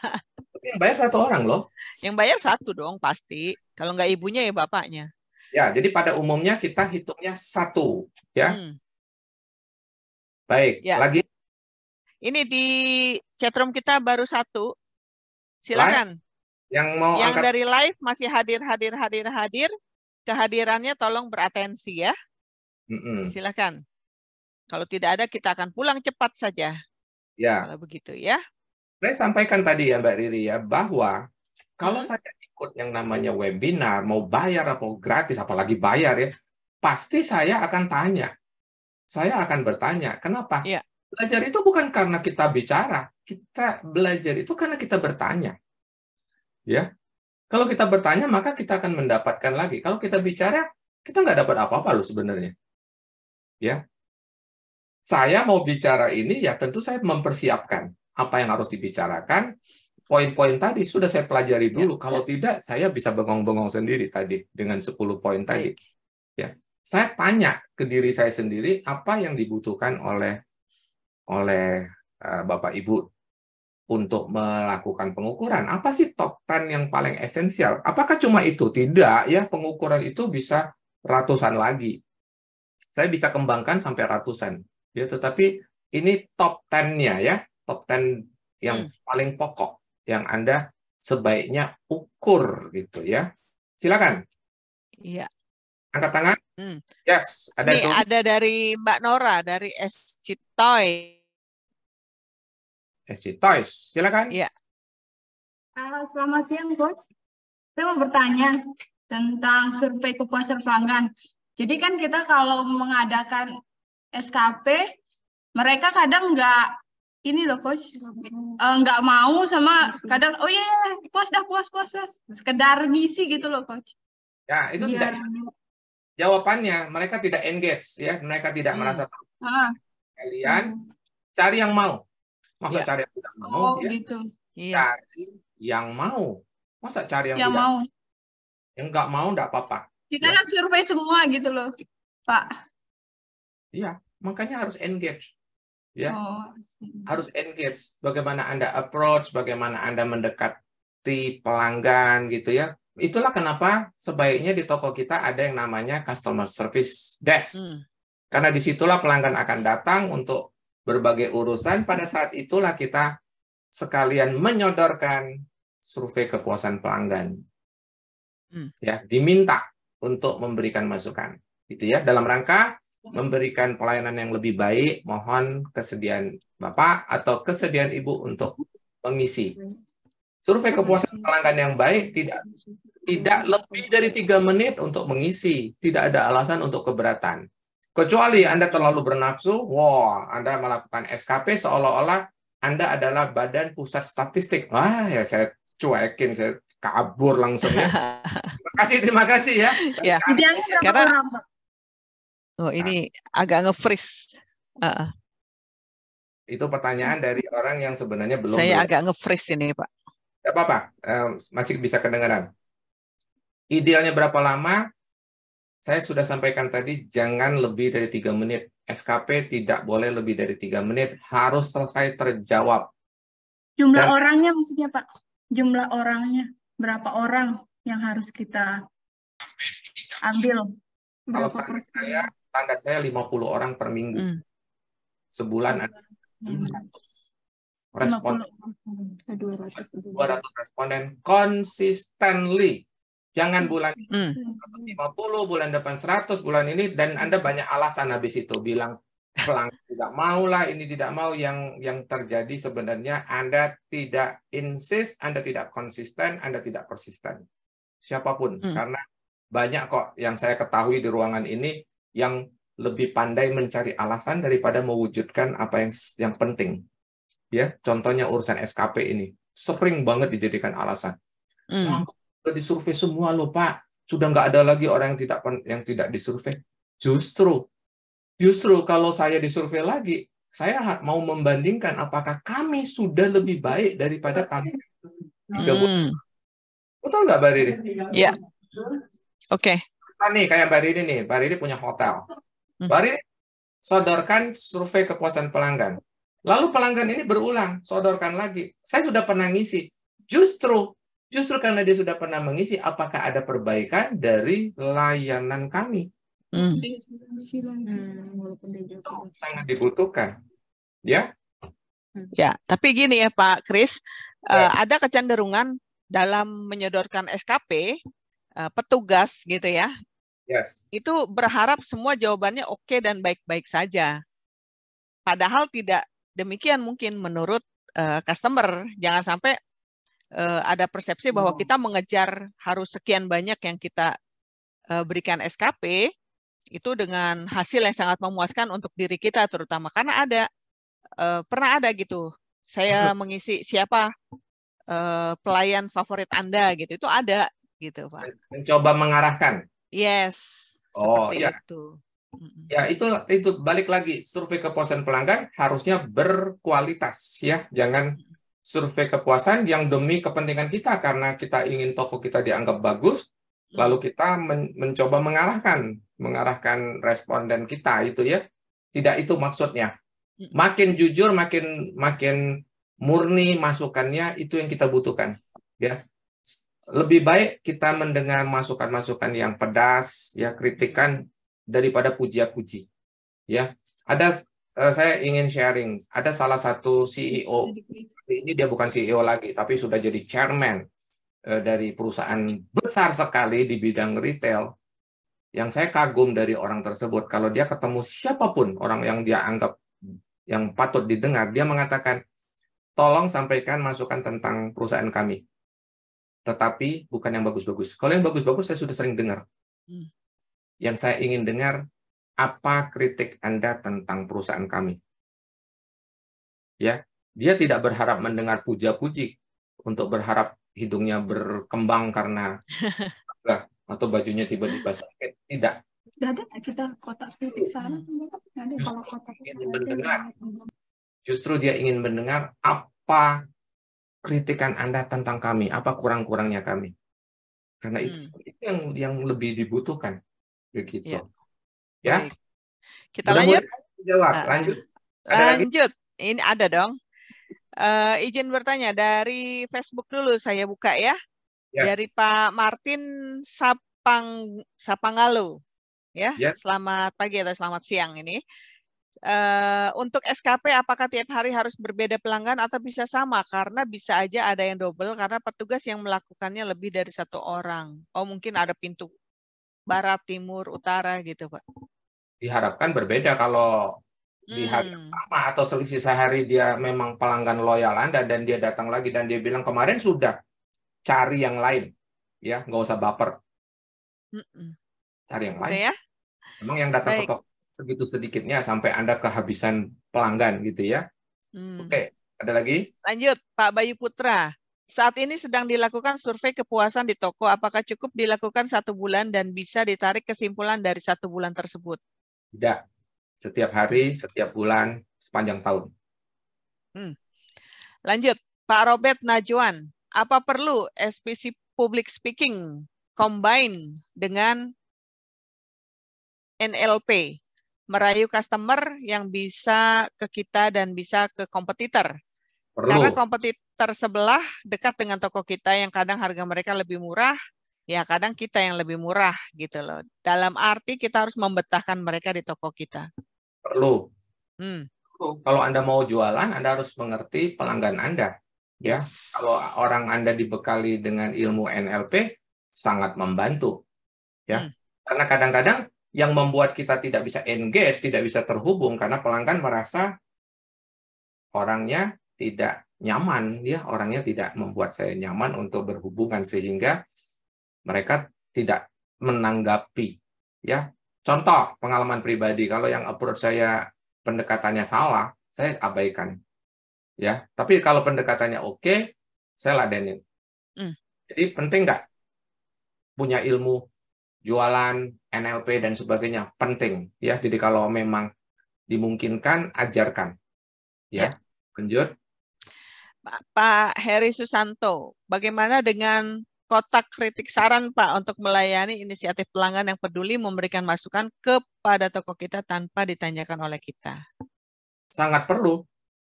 yang bayar satu orang loh. Yang bayar satu dong pasti. Kalau nggak ibunya ya bapaknya.
Ya, jadi pada umumnya kita
hitungnya satu ya. Hmm.
Baik, ya. lagi.
Ini di chatroom kita baru satu. Silakan. Live?
Yang mau Yang angkat... dari
live masih hadir hadir hadir hadir, kehadirannya tolong beratensi ya. Mm-mm. Silakan. Kalau tidak ada kita akan pulang cepat saja. Ya. Kalau begitu ya. Saya
sampaikan tadi ya Mbak Riri ya bahwa kalau hmm. saya ikut yang namanya webinar mau bayar atau gratis apalagi bayar ya, pasti saya akan tanya. Saya akan bertanya, kenapa? Ya. Belajar itu bukan karena kita bicara, kita belajar itu karena kita bertanya ya kalau kita bertanya maka kita akan mendapatkan lagi kalau kita bicara kita nggak dapat apa-apa loh sebenarnya ya saya mau bicara ini ya tentu saya mempersiapkan apa yang harus dibicarakan poin-poin tadi sudah saya pelajari ya. dulu ya. kalau tidak saya bisa bengong-bengong sendiri tadi dengan 10 poin tadi ya saya tanya ke diri saya sendiri apa yang dibutuhkan oleh oleh uh, Bapak Ibu untuk melakukan pengukuran. Apa sih top 10 yang paling esensial? Apakah cuma itu? Tidak ya, pengukuran itu bisa ratusan lagi. Saya bisa kembangkan sampai ratusan. Ya, tetapi ini top 10-nya ya, top 10 yang hmm. paling pokok yang Anda sebaiknya ukur gitu ya. Silakan.
Iya.
Angkat tangan. Hmm.
Yes, ada Ini itu. ada dari Mbak Nora dari S Citoy
SC Toys. Silakan.
Iya. Halo, selamat siang, Coach. Saya mau bertanya tentang survei kepuasan pelanggan. Jadi kan kita kalau mengadakan SKP, mereka kadang nggak ini loh coach eh, nggak uh, mau sama kadang oh iya yeah, iya, puas dah puas puas puas sekedar misi gitu loh coach
ya itu ya. tidak jawabannya mereka tidak engage ya mereka tidak hmm. merasa
ah. kalian
hmm. cari yang mau Masa ya. cari yang tidak mau? Oh, ya? gitu. Iya. Cari yang mau. Masa cari yang, yang tidak mau? Yang nggak mau nggak apa-apa.
Kita ya. kan survei semua gitu loh, Pak.
Iya, makanya harus engage. Ya. Oh, harus engage. Bagaimana Anda approach, bagaimana Anda mendekati pelanggan gitu ya. Itulah kenapa sebaiknya di toko kita ada yang namanya customer service desk. Hmm. Karena disitulah pelanggan akan datang untuk berbagai urusan pada saat itulah kita sekalian menyodorkan survei kepuasan pelanggan. Hmm. Ya, diminta untuk memberikan masukan. Itu ya, dalam rangka memberikan pelayanan yang lebih baik, mohon kesediaan Bapak atau kesediaan Ibu untuk mengisi. Survei kepuasan pelanggan yang baik tidak tidak lebih dari tiga menit untuk mengisi, tidak ada alasan untuk keberatan. Kecuali Anda terlalu bernafsu, wow, Anda melakukan SKP seolah-olah Anda adalah Badan Pusat Statistik. Wah, ya saya cuekin, saya kabur langsung ya.
terima kasih, terima kasih ya. ya. Karena, oh ini nah. agak nge-freeze. Uh,
Itu pertanyaan dari orang yang sebenarnya belum. Saya agak
nge-freeze ini Pak.
Tidak apa-apa, eh, masih bisa kedengaran. Idealnya berapa lama? Saya sudah sampaikan tadi, jangan lebih dari tiga menit. SKP tidak boleh lebih dari tiga menit, harus selesai terjawab.
Jumlah Dan, orangnya maksudnya Pak? Jumlah orangnya, berapa orang yang harus kita ambil? kalau standar
saya,
standar saya 50 orang per minggu. Hmm. Sebulan ada
dua responden 200
responden konsistenly Jangan hmm. bulan hmm. 150, bulan depan 100, bulan ini dan hmm. Anda banyak alasan habis itu bilang pelanggan tidak mau lah ini tidak mau yang yang terjadi sebenarnya Anda tidak insist, Anda tidak konsisten, Anda tidak persisten. Siapapun hmm. karena banyak kok yang saya ketahui di ruangan ini yang lebih pandai mencari alasan daripada mewujudkan apa yang yang penting. Ya, contohnya urusan SKP ini sering banget dijadikan alasan. Hmm. Oh, sudah disurvei semua loh Pak. Sudah nggak ada lagi orang yang tidak yang tidak disurvei. Justru, justru kalau saya disurvei lagi, saya mau membandingkan apakah kami sudah lebih baik daripada kami.
Hmm.
Betul nggak Mbak Riri? Iya. Oke. Okay. Nah, nih kayak Mbak Riri nih, Mbak Riri punya hotel. Hmm. Mbak Riri sodorkan survei kepuasan pelanggan. Lalu pelanggan ini berulang, sodorkan lagi. Saya sudah pernah ngisi. Justru Justru karena dia sudah pernah mengisi, apakah ada perbaikan dari layanan kami?
Hmm. hmm. sangat
dibutuhkan, ya.
Hmm. Ya, tapi gini ya Pak Kris, ya. ada kecenderungan dalam menyodorkan SKP eh, petugas gitu ya. Yes. Itu berharap semua jawabannya oke dan baik-baik saja. Padahal tidak demikian mungkin menurut eh, customer. Jangan sampai Eh, ada persepsi bahwa hmm. kita mengejar harus sekian banyak yang kita eh, berikan SKP itu dengan hasil yang sangat memuaskan untuk diri kita terutama karena ada eh, pernah ada gitu saya hmm. mengisi siapa pelayan favorit anda gitu itu ada gitu pak mencoba mengarahkan yes oh iya ya itu
ya itu itu balik lagi survei kepuasan pelanggan harusnya berkualitas ya jangan survei kepuasan yang demi kepentingan kita karena kita ingin toko kita dianggap bagus, hmm. lalu kita men mencoba mengarahkan mengarahkan responden kita itu ya. Tidak itu maksudnya. Hmm. Makin jujur, makin makin murni masukannya itu yang kita butuhkan ya. Lebih baik kita mendengar masukan-masukan yang pedas, ya kritikan daripada puja-puji. Ya, ada Eh, saya ingin sharing. Ada salah satu CEO, ini dia bukan CEO lagi, tapi sudah jadi chairman eh, dari perusahaan besar sekali di bidang retail. Yang saya kagum dari orang tersebut, kalau dia ketemu siapapun orang yang dia anggap yang patut didengar, dia mengatakan, tolong sampaikan masukan tentang perusahaan kami. Tetapi bukan yang bagus-bagus. Kalau yang bagus-bagus saya sudah sering dengar. Hmm. Yang saya ingin dengar apa kritik Anda tentang perusahaan kami? Ya, dia tidak berharap mendengar puja-puji untuk berharap hidungnya berkembang karena atau bajunya tiba-tiba sakit. Tidak.
kita kotak kritik sana,
Justru dia ingin mendengar apa kritikan Anda tentang kami, apa kurang-kurangnya kami. Karena itu, hmm. itu yang yang lebih dibutuhkan begitu. Yeah. Ya.
Kita lanjut. Jawab. Ah, lanjut. Ah. Ada lanjut. Lagi? Ini ada dong. Uh, izin bertanya dari Facebook dulu saya buka ya. Yes. Dari Pak Martin Sapang Sapangalu. Ya. Yes. Selamat pagi atau selamat siang ini. Uh, untuk SKP apakah tiap hari harus berbeda pelanggan atau bisa sama karena bisa aja ada yang double karena petugas yang melakukannya lebih dari satu orang. Oh mungkin ada pintu barat, timur, utara gitu, Pak
diharapkan berbeda kalau di hari hmm. pertama atau selisih sehari dia memang pelanggan loyal Anda dan dia datang lagi dan dia bilang kemarin sudah cari yang lain ya nggak usah baper cari yang gitu lain okay, ya? emang yang datang Baik. ke toko segitu sedikitnya sampai Anda kehabisan pelanggan gitu ya hmm. oke ada lagi
lanjut Pak Bayu Putra saat ini sedang dilakukan survei kepuasan di toko. Apakah cukup dilakukan satu bulan dan bisa ditarik kesimpulan dari satu bulan tersebut?
Tidak. Setiap hari, setiap bulan, sepanjang tahun.
Hmm. Lanjut, Pak Robert Najwan, apa perlu SPC public speaking combine dengan NLP merayu customer yang bisa ke kita dan bisa ke kompetitor. Perlu. Karena kompetitor sebelah dekat dengan toko kita yang kadang harga mereka lebih murah, ya kadang kita yang lebih murah gitu loh. Dalam arti kita harus membetahkan mereka di toko kita. Perlu. Hmm.
Kalau Anda mau jualan, Anda harus mengerti pelanggan Anda. Ya, kalau orang Anda dibekali dengan ilmu NLP sangat membantu. Ya. Hmm. Karena kadang-kadang yang membuat kita tidak bisa engage, tidak bisa terhubung karena pelanggan merasa orangnya tidak nyaman, ya, orangnya tidak membuat saya nyaman untuk berhubungan sehingga mereka tidak menanggapi ya contoh pengalaman pribadi kalau yang approach saya pendekatannya salah saya abaikan ya tapi kalau pendekatannya oke saya ladenin mm. jadi penting nggak punya ilmu jualan NLP dan sebagainya penting ya jadi kalau memang dimungkinkan ajarkan ya yeah.
Pak Heri Susanto bagaimana dengan kotak kritik saran Pak untuk melayani inisiatif pelanggan yang peduli memberikan masukan kepada toko kita tanpa ditanyakan oleh kita.
Sangat perlu.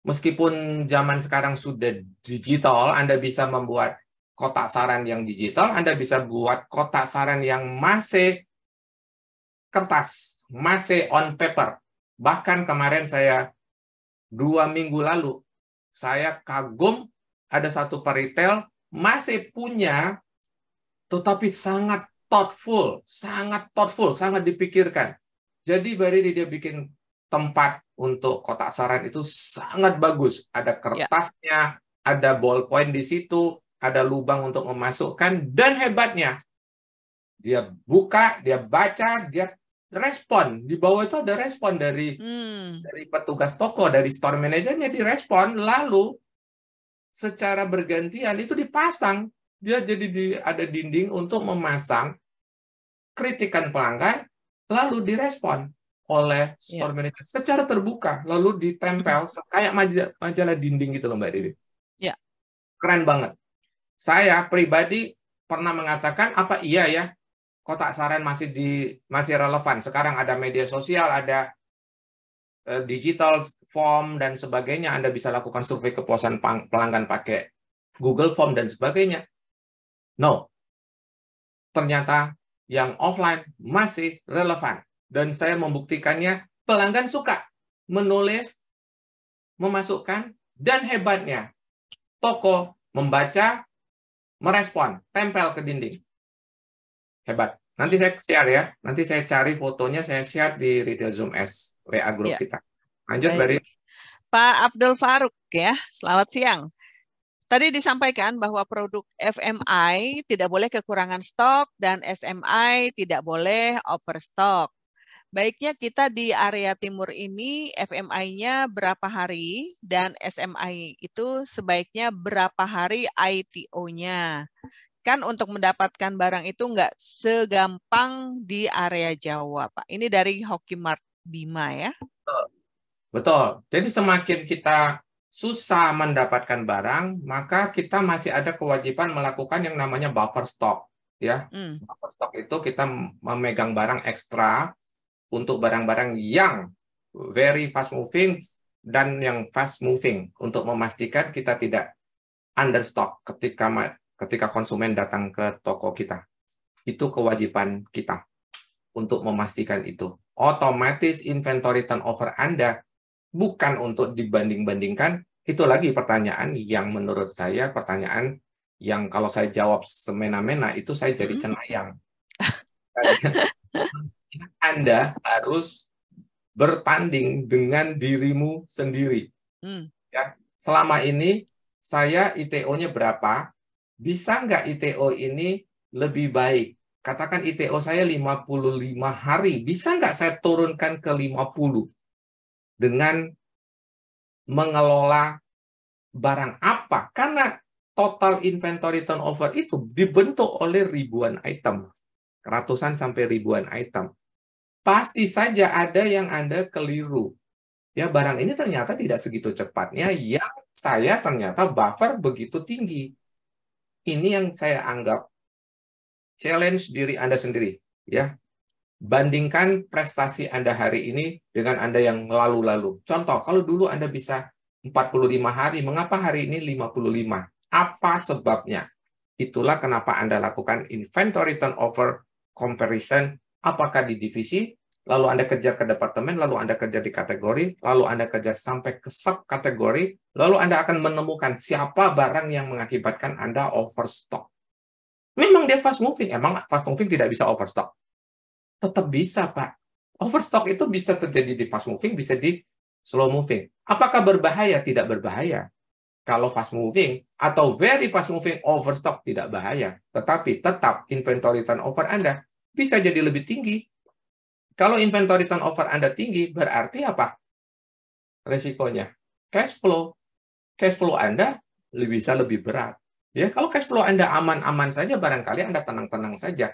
Meskipun zaman sekarang sudah digital, Anda bisa membuat kotak saran yang digital, Anda bisa buat kotak saran yang masih kertas, masih on paper. Bahkan kemarin saya, dua minggu lalu, saya kagum ada satu peritel masih punya tetapi sangat thoughtful, sangat thoughtful, sangat dipikirkan. Jadi Bariri dia bikin tempat untuk kotak saran itu sangat bagus. Ada ya. kertasnya, ya. ada ballpoint di situ, ada lubang untuk memasukkan dan hebatnya dia buka, dia baca, dia respon. Di bawah itu ada respon dari hmm. dari petugas toko, dari store manajernya direspon lalu secara bergantian itu dipasang. Dia jadi di, ada dinding untuk memasang kritikan pelanggan, lalu direspon oleh iya. store yeah. manager secara terbuka, lalu ditempel kayak majalah, majalah dinding gitu loh Mbak Didi. Ya. Yeah. Keren banget. Saya pribadi pernah mengatakan apa iya ya kotak saran masih di masih relevan. Sekarang ada media sosial, ada Eh, digital form dan sebagainya. Anda bisa lakukan survei kepuasan pelanggan pakai Google Form dan sebagainya. No. Ternyata yang offline masih relevan. Dan saya membuktikannya pelanggan suka
menulis, memasukkan, dan hebatnya toko membaca, merespon, tempel ke dinding. Hebat. Nanti
saya share ya. Nanti saya cari fotonya, saya share di Retail Zoom S WA grup ya. kita.
Lanjut dari Pak Abdul Faruk ya. Selamat siang. Tadi disampaikan bahwa produk FMI tidak boleh kekurangan stok dan SMI tidak boleh overstock. Baiknya kita di area timur ini FMI-nya berapa hari dan SMI itu sebaiknya berapa hari ITO-nya kan untuk mendapatkan barang itu nggak segampang di area Jawa, Pak. Ini dari Hoki Mart Bima ya. Betul.
Betul. Jadi semakin kita susah mendapatkan barang, maka kita masih ada kewajiban melakukan yang namanya buffer stock, ya.
Hmm. Buffer
stock itu kita memegang barang ekstra untuk barang-barang yang very fast moving dan yang fast moving untuk memastikan kita tidak understock ketika ketika konsumen datang ke toko kita. Itu kewajiban kita untuk memastikan itu. Otomatis inventory turnover Anda bukan untuk dibanding-bandingkan, itu lagi pertanyaan yang menurut saya pertanyaan yang kalau saya jawab semena-mena itu saya jadi hmm. cenayang. Anda harus bertanding dengan dirimu sendiri. Hmm. Ya, selama ini saya ITO-nya berapa, bisa nggak ITO ini lebih baik? Katakan ITO saya 55 hari, bisa nggak saya turunkan ke 50 dengan mengelola barang apa? Karena total inventory turnover itu dibentuk oleh ribuan item, ratusan sampai ribuan item. Pasti saja ada yang Anda keliru. Ya, barang ini ternyata tidak segitu cepatnya yang saya ternyata buffer begitu tinggi ini yang saya anggap challenge diri Anda sendiri ya. Bandingkan prestasi Anda hari ini dengan Anda yang lalu-lalu. Contoh, kalau dulu Anda bisa 45 hari, mengapa hari ini 55? Apa sebabnya? Itulah kenapa Anda lakukan inventory turnover comparison apakah di divisi lalu Anda kejar ke departemen, lalu Anda kejar di kategori, lalu Anda kejar sampai ke sub kategori, lalu Anda akan menemukan siapa barang yang mengakibatkan Anda overstock. Memang dia fast moving, emang fast moving tidak bisa overstock. Tetap bisa, Pak. Overstock itu bisa terjadi di fast moving, bisa di slow moving. Apakah berbahaya? Tidak berbahaya. Kalau fast moving atau very fast moving overstock tidak bahaya, tetapi tetap inventory turnover Anda bisa jadi lebih tinggi kalau inventory turnover Anda tinggi, berarti apa? Resikonya. Cash flow. Cash flow Anda bisa lebih berat. Ya, kalau cash flow Anda aman-aman saja, barangkali Anda tenang-tenang saja.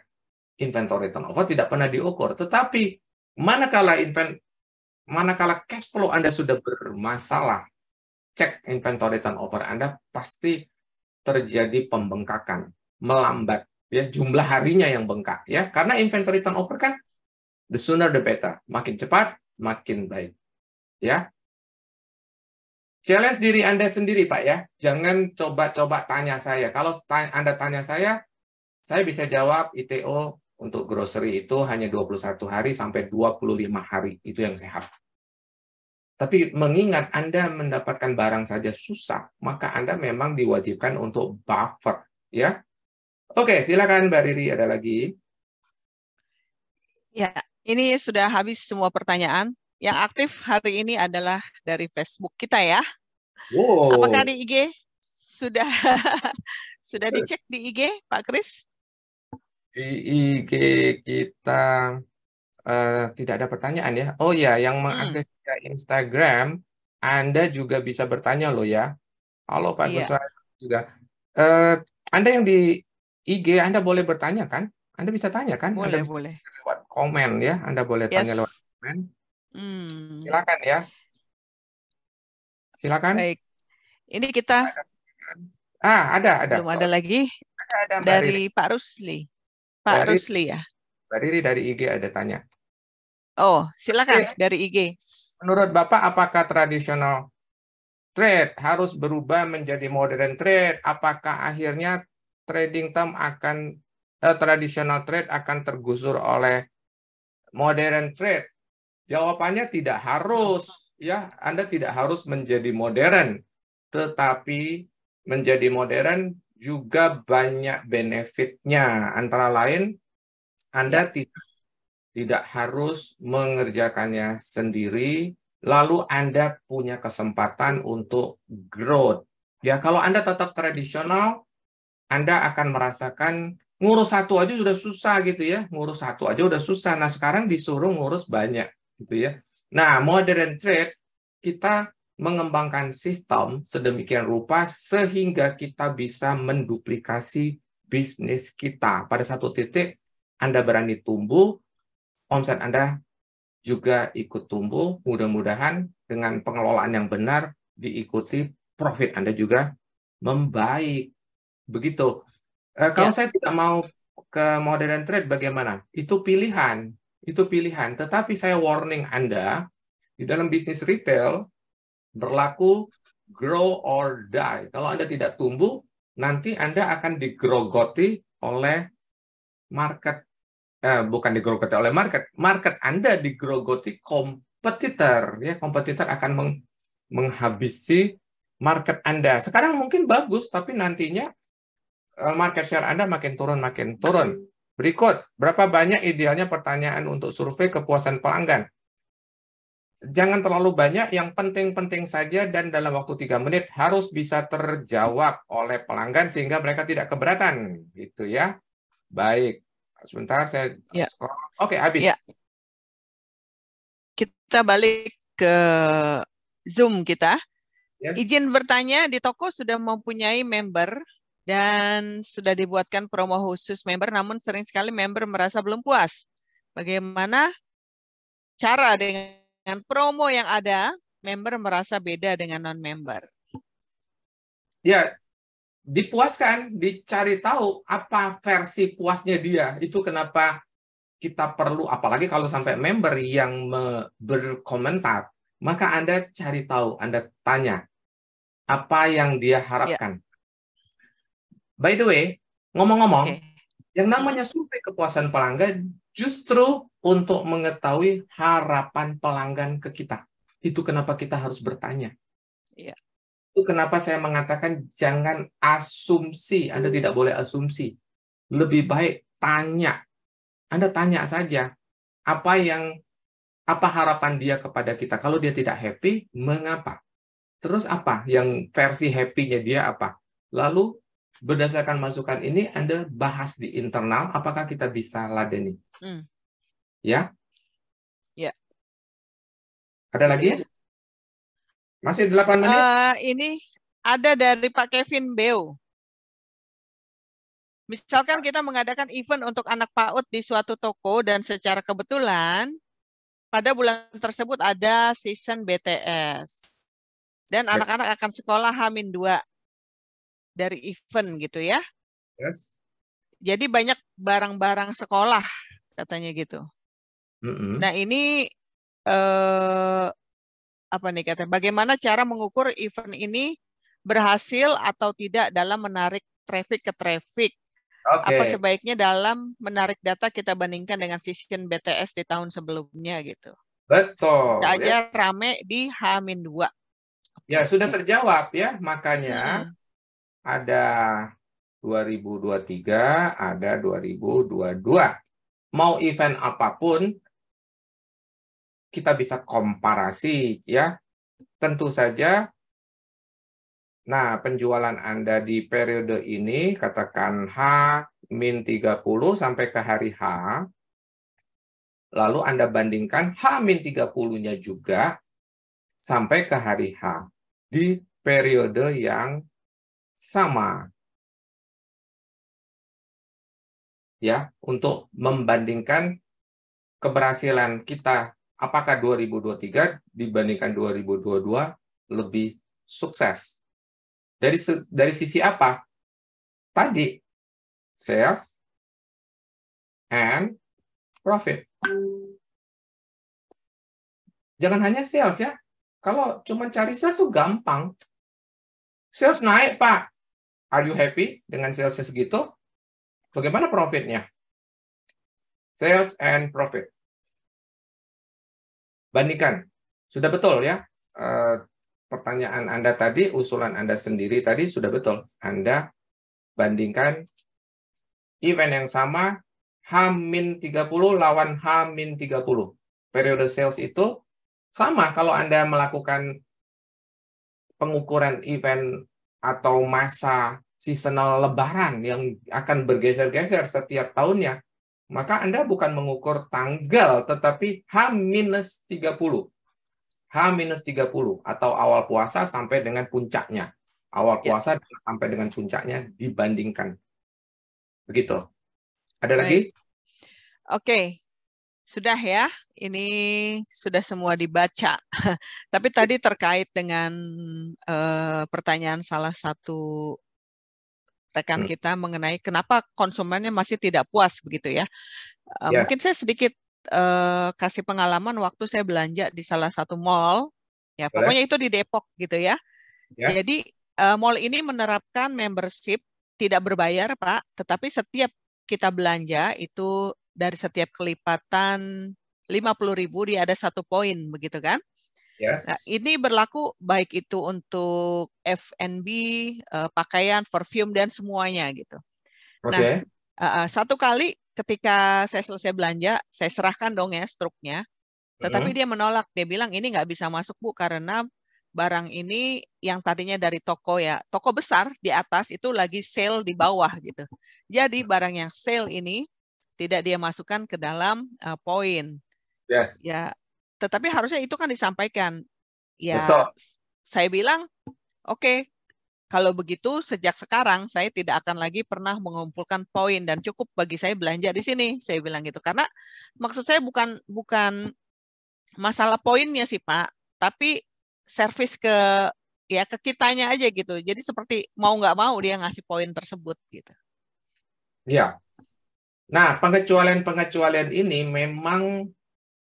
Inventory turnover tidak pernah diukur. Tetapi, manakala invent manakala cash flow Anda sudah bermasalah, cek inventory turnover Anda pasti terjadi pembengkakan, melambat. Ya, jumlah harinya yang bengkak ya. Karena inventory turnover kan the sooner the better. Makin cepat, makin baik. Ya. Challenge diri Anda sendiri, Pak ya. Jangan coba-coba tanya saya. Kalau Anda tanya saya, saya bisa jawab ITO untuk grocery itu hanya 21 hari sampai 25 hari. Itu yang sehat. Tapi mengingat Anda mendapatkan barang saja susah, maka Anda memang diwajibkan untuk buffer, ya. Oke, silakan Mbak Riri ada lagi.
Ya, ini sudah habis semua pertanyaan. Yang aktif hari ini adalah dari Facebook kita ya. Wow. Apakah di IG sudah sudah dicek di IG Pak Kris?
Di IG kita uh, tidak ada pertanyaan ya. Oh ya, yang hmm. mengakses hmm. Instagram, Anda juga bisa bertanya loh ya. Halo Pak iya. juga. Uh, anda yang di IG Anda boleh bertanya kan? Anda bisa tanya kan? Boleh, Anda bisa boleh. Lewat komen ya. Anda boleh yes. tanya lewat
komen. Hmm. Silakan ya.
Silakan. Baik.
Ini kita Ah, ada, ada. Belum ada lagi. Ada, ada, dari Riri. Pak Rusli. Pak dari, Rusli ya. Mbak
Riri dari IG ada tanya.
Oh, silakan Oke. dari IG. Menurut Bapak
apakah tradisional trade harus berubah menjadi modern trade? Apakah akhirnya trading term akan Eh, tradisional trade akan tergusur oleh modern trade? Jawabannya tidak harus, ya. Anda tidak harus menjadi modern, tetapi menjadi modern juga banyak benefitnya. Antara lain, Anda ya. tidak tidak harus mengerjakannya sendiri, lalu Anda punya kesempatan untuk growth. Ya, kalau Anda tetap tradisional, Anda akan merasakan ngurus satu aja sudah susah gitu ya ngurus satu aja udah susah nah sekarang disuruh ngurus banyak gitu ya nah modern trade kita mengembangkan sistem sedemikian rupa sehingga kita bisa menduplikasi bisnis kita pada satu titik anda berani tumbuh omset anda juga ikut tumbuh mudah-mudahan dengan pengelolaan yang benar diikuti profit anda juga membaik begitu Uh, kalau ya. saya tidak mau ke modern trade bagaimana? Itu pilihan, itu pilihan. Tetapi saya warning Anda di dalam bisnis retail berlaku grow or die. Kalau Anda tidak tumbuh, nanti Anda akan digrogoti oleh market eh, bukan digrogoti oleh market. Market Anda digrogoti kompetitor ya, kompetitor akan meng menghabisi market Anda. Sekarang mungkin bagus, tapi nantinya Eh, market share Anda makin turun, makin turun. Berikut, berapa banyak idealnya pertanyaan untuk survei kepuasan pelanggan? Jangan terlalu banyak, yang penting-penting saja dan dalam waktu tiga menit harus bisa terjawab oleh pelanggan sehingga mereka tidak keberatan. Gitu ya. Baik. Sebentar saya ya. scroll.
Oke, habis. Ya. Kita balik ke Zoom kita. Yes. Izin bertanya, di toko sudah mempunyai member dan sudah dibuatkan promo khusus member, namun sering sekali member merasa belum puas. Bagaimana cara dengan promo yang ada, member merasa beda dengan non-member?
Ya, dipuaskan, dicari tahu apa versi puasnya dia. Itu kenapa kita perlu, apalagi kalau sampai member yang berkomentar, maka Anda cari tahu, Anda tanya apa yang dia ya. harapkan. Ya. By the way, ngomong-ngomong, okay. yang namanya survei kepuasan pelanggan justru untuk mengetahui harapan pelanggan ke kita. Itu kenapa kita harus bertanya. Iya. Itu kenapa saya mengatakan jangan asumsi, Anda tidak boleh asumsi. Lebih baik tanya. Anda tanya saja apa yang apa harapan dia kepada kita. Kalau dia tidak happy, mengapa? Terus apa? Yang versi happy-nya dia apa? Lalu berdasarkan masukan ini Anda bahas di internal apakah kita bisa ladeni.
Hmm. Ya? Ya. Ada lagi? Ya?
Masih 8 menit? Uh, ini ada dari Pak Kevin Beo. Misalkan kita mengadakan event untuk anak PAUD di suatu toko dan secara kebetulan pada bulan tersebut ada season BTS. Dan anak-anak akan sekolah Hamin 2 dari event gitu ya. Yes. Jadi banyak barang-barang sekolah katanya gitu. Mm-hmm. Nah ini eh, apa nih katanya? Bagaimana cara mengukur event ini berhasil atau tidak dalam menarik traffic ke traffic? Okay. Apa sebaiknya dalam menarik data kita bandingkan dengan season BTS di tahun sebelumnya gitu? Betul. Kita aja ya. rame di H-2.
Ya, sudah terjawab ya. Makanya hmm ada 2023, ada 2022. Mau event apapun, kita bisa komparasi ya. Tentu saja, nah penjualan Anda di periode ini, katakan H min 30 sampai ke hari H, lalu Anda bandingkan H min 30-nya juga sampai
ke hari H di periode yang sama. Ya, untuk membandingkan keberhasilan kita apakah 2023 dibandingkan 2022 lebih sukses. Dari dari sisi apa? Tadi sales and profit. Jangan hanya sales ya. Kalau cuma cari sales tuh gampang. Sales naik, Pak. Are you happy dengan salesnya segitu? Bagaimana profitnya? Sales and profit. Bandingkan. Sudah betul ya?
Eh, pertanyaan Anda tadi, usulan Anda sendiri tadi sudah betul. Anda bandingkan event yang sama H-30 lawan H-30. Periode sales itu sama kalau Anda melakukan pengukuran event atau masa seasonal lebaran yang akan bergeser-geser setiap tahunnya, maka Anda bukan mengukur tanggal, tetapi H-30. H-30 atau awal puasa sampai dengan puncaknya. Awal ya. puasa ya. sampai dengan puncaknya dibandingkan. Begitu. Ada Baik. lagi?
Oke, sudah ya, ini sudah semua dibaca. Tapi tadi terkait dengan eh, pertanyaan salah satu rekan hmm. kita mengenai kenapa konsumennya masih tidak puas begitu ya. yeah. Ya. Mungkin saya sedikit eh, kasih pengalaman waktu saya belanja di salah satu mall. Ya, pokoknya itu di Depok gitu ya. Yes. Ya. Jadi eh, mall ini menerapkan membership tidak berbayar, Pak, tetapi setiap kita belanja itu dari setiap kelipatan 50 ribu dia ada satu poin begitu kan? Yes. Nah, ini berlaku baik itu untuk F&B, uh, eh, pakaian, perfume dan semuanya gitu. Okay. Nah, uh, satu kali ketika saya selesai belanja, saya serahkan dong ya struknya. Tetapi mm -hmm. dia menolak, dia bilang ini nggak bisa masuk bu karena barang ini yang tadinya dari toko ya, toko besar di atas itu lagi sale di bawah gitu. Jadi barang yang sale ini tidak dia masukkan ke dalam uh, poin.
Yes. Ya,
tetapi harusnya itu kan disampaikan. Ya, Betul. saya bilang, oke, okay, kalau begitu sejak sekarang saya tidak akan lagi pernah mengumpulkan poin dan cukup bagi saya belanja di sini. Saya bilang gitu karena maksud saya bukan bukan masalah poinnya sih Pak, tapi servis ke ya ke kitanya aja gitu. Jadi seperti mau nggak mau dia ngasih poin tersebut gitu.
Ya, Nah, pengecualian-pengecualian ini memang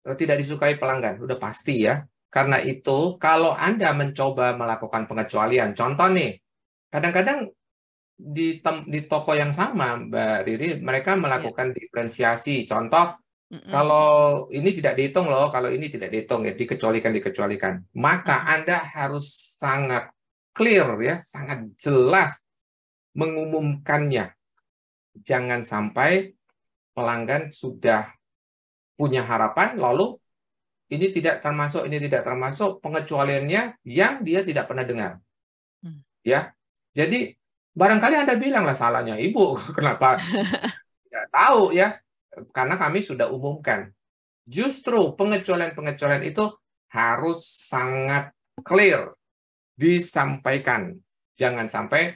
eh, tidak disukai pelanggan, udah pasti ya. Karena itu, kalau Anda mencoba melakukan pengecualian, contoh nih, kadang-kadang di, di toko yang sama, Mbak Riri, mereka iya. melakukan diferensiasi. Contoh, mm -mm. kalau ini tidak dihitung loh, kalau ini tidak dihitung ya, dikecualikan, dikecualikan. Maka mm -hmm. Anda harus sangat clear ya, sangat jelas mengumumkannya. Jangan sampai pelanggan sudah punya harapan, lalu ini tidak termasuk, ini tidak termasuk pengecualiannya yang dia tidak pernah dengar. Hmm. Ya, jadi barangkali anda bilanglah salahnya ibu, kenapa tidak tahu ya? Karena kami sudah umumkan. Justru pengecualian-pengecualian itu harus sangat clear disampaikan. Jangan sampai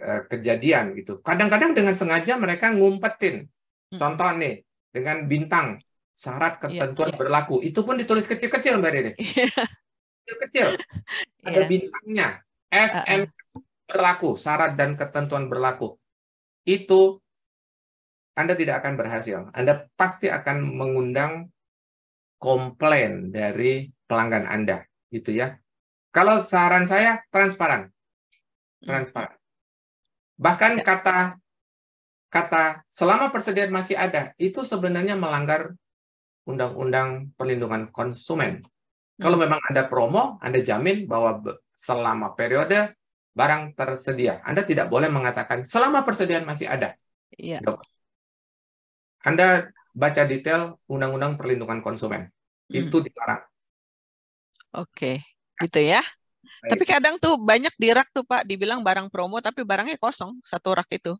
Eh, kejadian gitu. Kadang-kadang dengan sengaja mereka ngumpetin. Hmm. Contoh nih dengan bintang syarat iya, ketentuan yeah, yeah. berlaku. Itu pun ditulis kecil-kecil Mbak Dede. kecil iya. Kecil-kecil. Ada iya. bintangnya. SM berlaku, syarat dan ketentuan berlaku. Itu Anda tidak akan berhasil. Anda pasti akan mengundang komplain dari pelanggan Anda, gitu ya. Kalau saran saya transparan. Hmm. Transparan. Bahkan ya. kata kata selama persediaan masih ada itu sebenarnya melanggar undang-undang perlindungan konsumen. Kalau hmm. memang ada promo, Anda jamin bahwa selama periode barang tersedia, Anda tidak boleh mengatakan selama persediaan masih ada. Iya. Anda baca detail undang-undang perlindungan konsumen. Itu hmm. dilarang.
Oke, gitu ya. Tapi kadang tuh banyak di rak tuh Pak dibilang barang promo tapi barangnya kosong satu rak itu.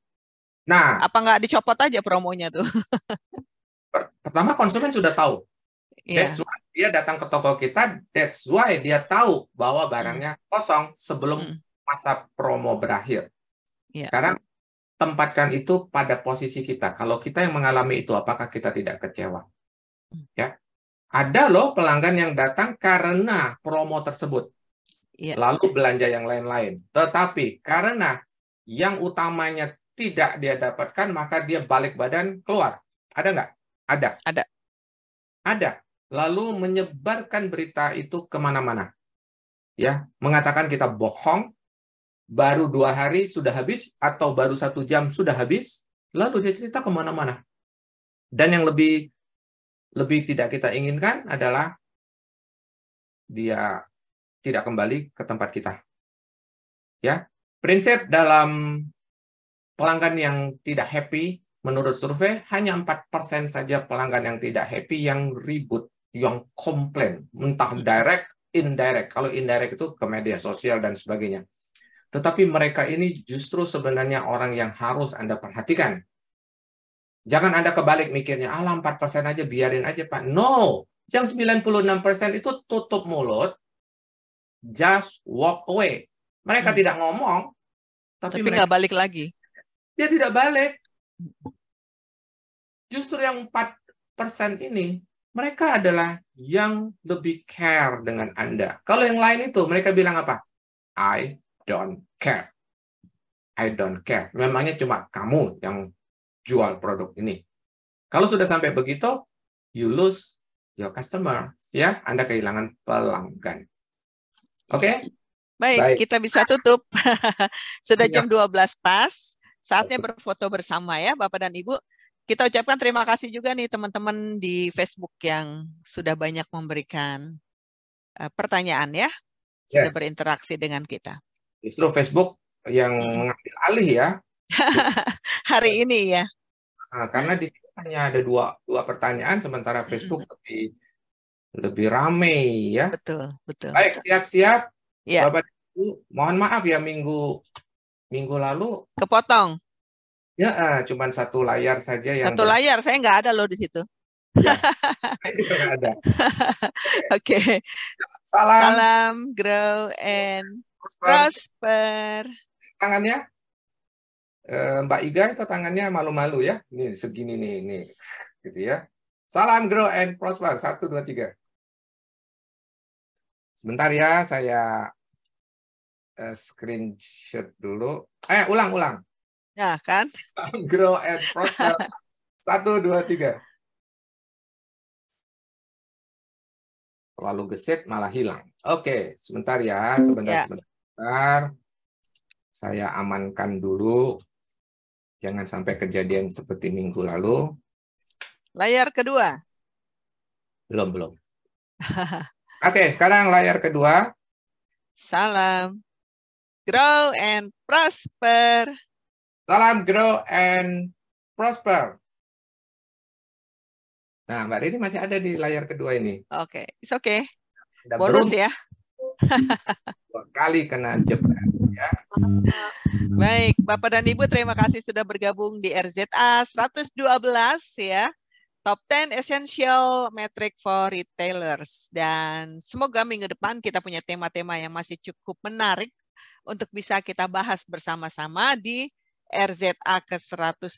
Nah, apa nggak dicopot aja promonya tuh?
pertama konsumen sudah tahu. Iya. That's why dia datang ke toko kita, that's why dia tahu bahwa barangnya mm. kosong sebelum mm. masa promo berakhir. Yeah. Sekarang tempatkan itu pada posisi kita. Kalau kita yang mengalami itu, apakah kita tidak kecewa? Mm. Ya, ada loh pelanggan yang datang karena promo tersebut yeah. lalu belanja yang lain-lain. Tetapi karena yang utamanya tidak dia dapatkan, maka dia balik badan keluar. Ada nggak? Ada. Ada. Ada. Lalu menyebarkan berita itu kemana-mana. Ya, mengatakan kita bohong, baru dua hari sudah habis, atau baru satu jam sudah habis, lalu dia cerita kemana-mana. Dan yang
lebih lebih tidak kita inginkan adalah dia tidak kembali ke tempat kita. Ya, prinsip dalam
pelanggan yang tidak happy menurut survei hanya 4% saja pelanggan yang tidak happy yang ribut, yang komplain, entah direct, indirect. Kalau indirect itu ke media sosial dan sebagainya. Tetapi mereka ini justru sebenarnya orang yang harus Anda perhatikan. Jangan Anda kebalik mikirnya, alam 4% aja biarin aja Pak. No, yang 96% itu tutup mulut,
just walk away. Mereka hmm. tidak ngomong, tapi, tapi nggak balik lagi. Dia tidak balik. Justru yang 4%
ini, mereka adalah yang lebih care dengan Anda. Kalau yang lain itu, mereka bilang apa? I don't care. I don't care. Memangnya cuma kamu yang jual produk ini. Kalau sudah sampai begitu, you lose your customer. Ya, Anda kehilangan pelanggan.
Oke. Okay?
Baik, Baik, kita bisa tutup. Sudah iya. jam 12 pas. Saatnya berfoto bersama ya Bapak dan Ibu. Kita ucapkan terima kasih juga nih teman-teman di Facebook yang sudah banyak memberikan eh, pertanyaan ya. Sudah yes. berinteraksi dengan kita. Justru
Facebook yang mengambil
alih ya.
Hari ini ya.
Nah, karena di sini hanya ada dua dua pertanyaan sementara Facebook lebih lebih ramai ya. Betul, betul. Baik, siap-siap. Ya. Bapak Ibu, mohon maaf ya minggu minggu lalu
kepotong.
Ya, uh, cuman satu layar saja yang Satu layar,
saya nggak ada loh di situ. Ya, ada. Oke. okay. Salam. Salam grow and prosper. prosper. Tangannya
eh, Mbak Iga itu tangannya malu-malu ya. Nih segini nih, nih. Gitu ya. Salam grow and prosper. Satu, dua, tiga. Sebentar ya, saya eh, screenshot dulu. Eh, ulang,
ulang. Ya, kan? Salam grow and prosper. Satu, dua, tiga. Lalu gesit, malah hilang. Oke, sebentar ya. Sebentar, ya. sebentar. Saya amankan
dulu. Jangan sampai kejadian seperti minggu lalu.
Layar kedua. Belum, belum.
Oke, sekarang layar kedua.
Salam. Grow and prosper.
Salam grow and prosper.
Nah, Mbak Riri masih ada di layar kedua ini. Oke, okay. it's okay. Udah Bonus ya.
Dua kali kena
jebret ya.
Baik, Bapak dan Ibu terima kasih sudah bergabung di RZA 112 ya. Top 10 Essential Metric for Retailers. Dan semoga minggu depan kita punya tema-tema yang masih cukup menarik untuk bisa kita bahas bersama-sama di RZA ke-113.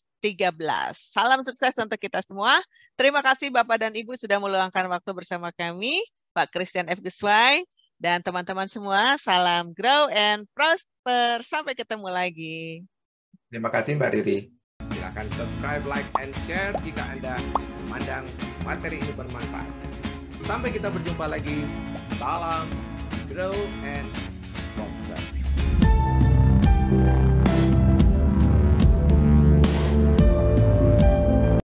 Salam sukses untuk kita semua. Terima kasih Bapak dan Ibu sudah meluangkan waktu bersama kami. Pak Christian F. Geswai dan teman-teman semua, salam grow and prosper. Sampai ketemu lagi.
Terima kasih Mbak Riri. Silahkan subscribe, like, and share jika Anda memandang materi ini bermanfaat. Sampai kita berjumpa lagi. Salam, grow, and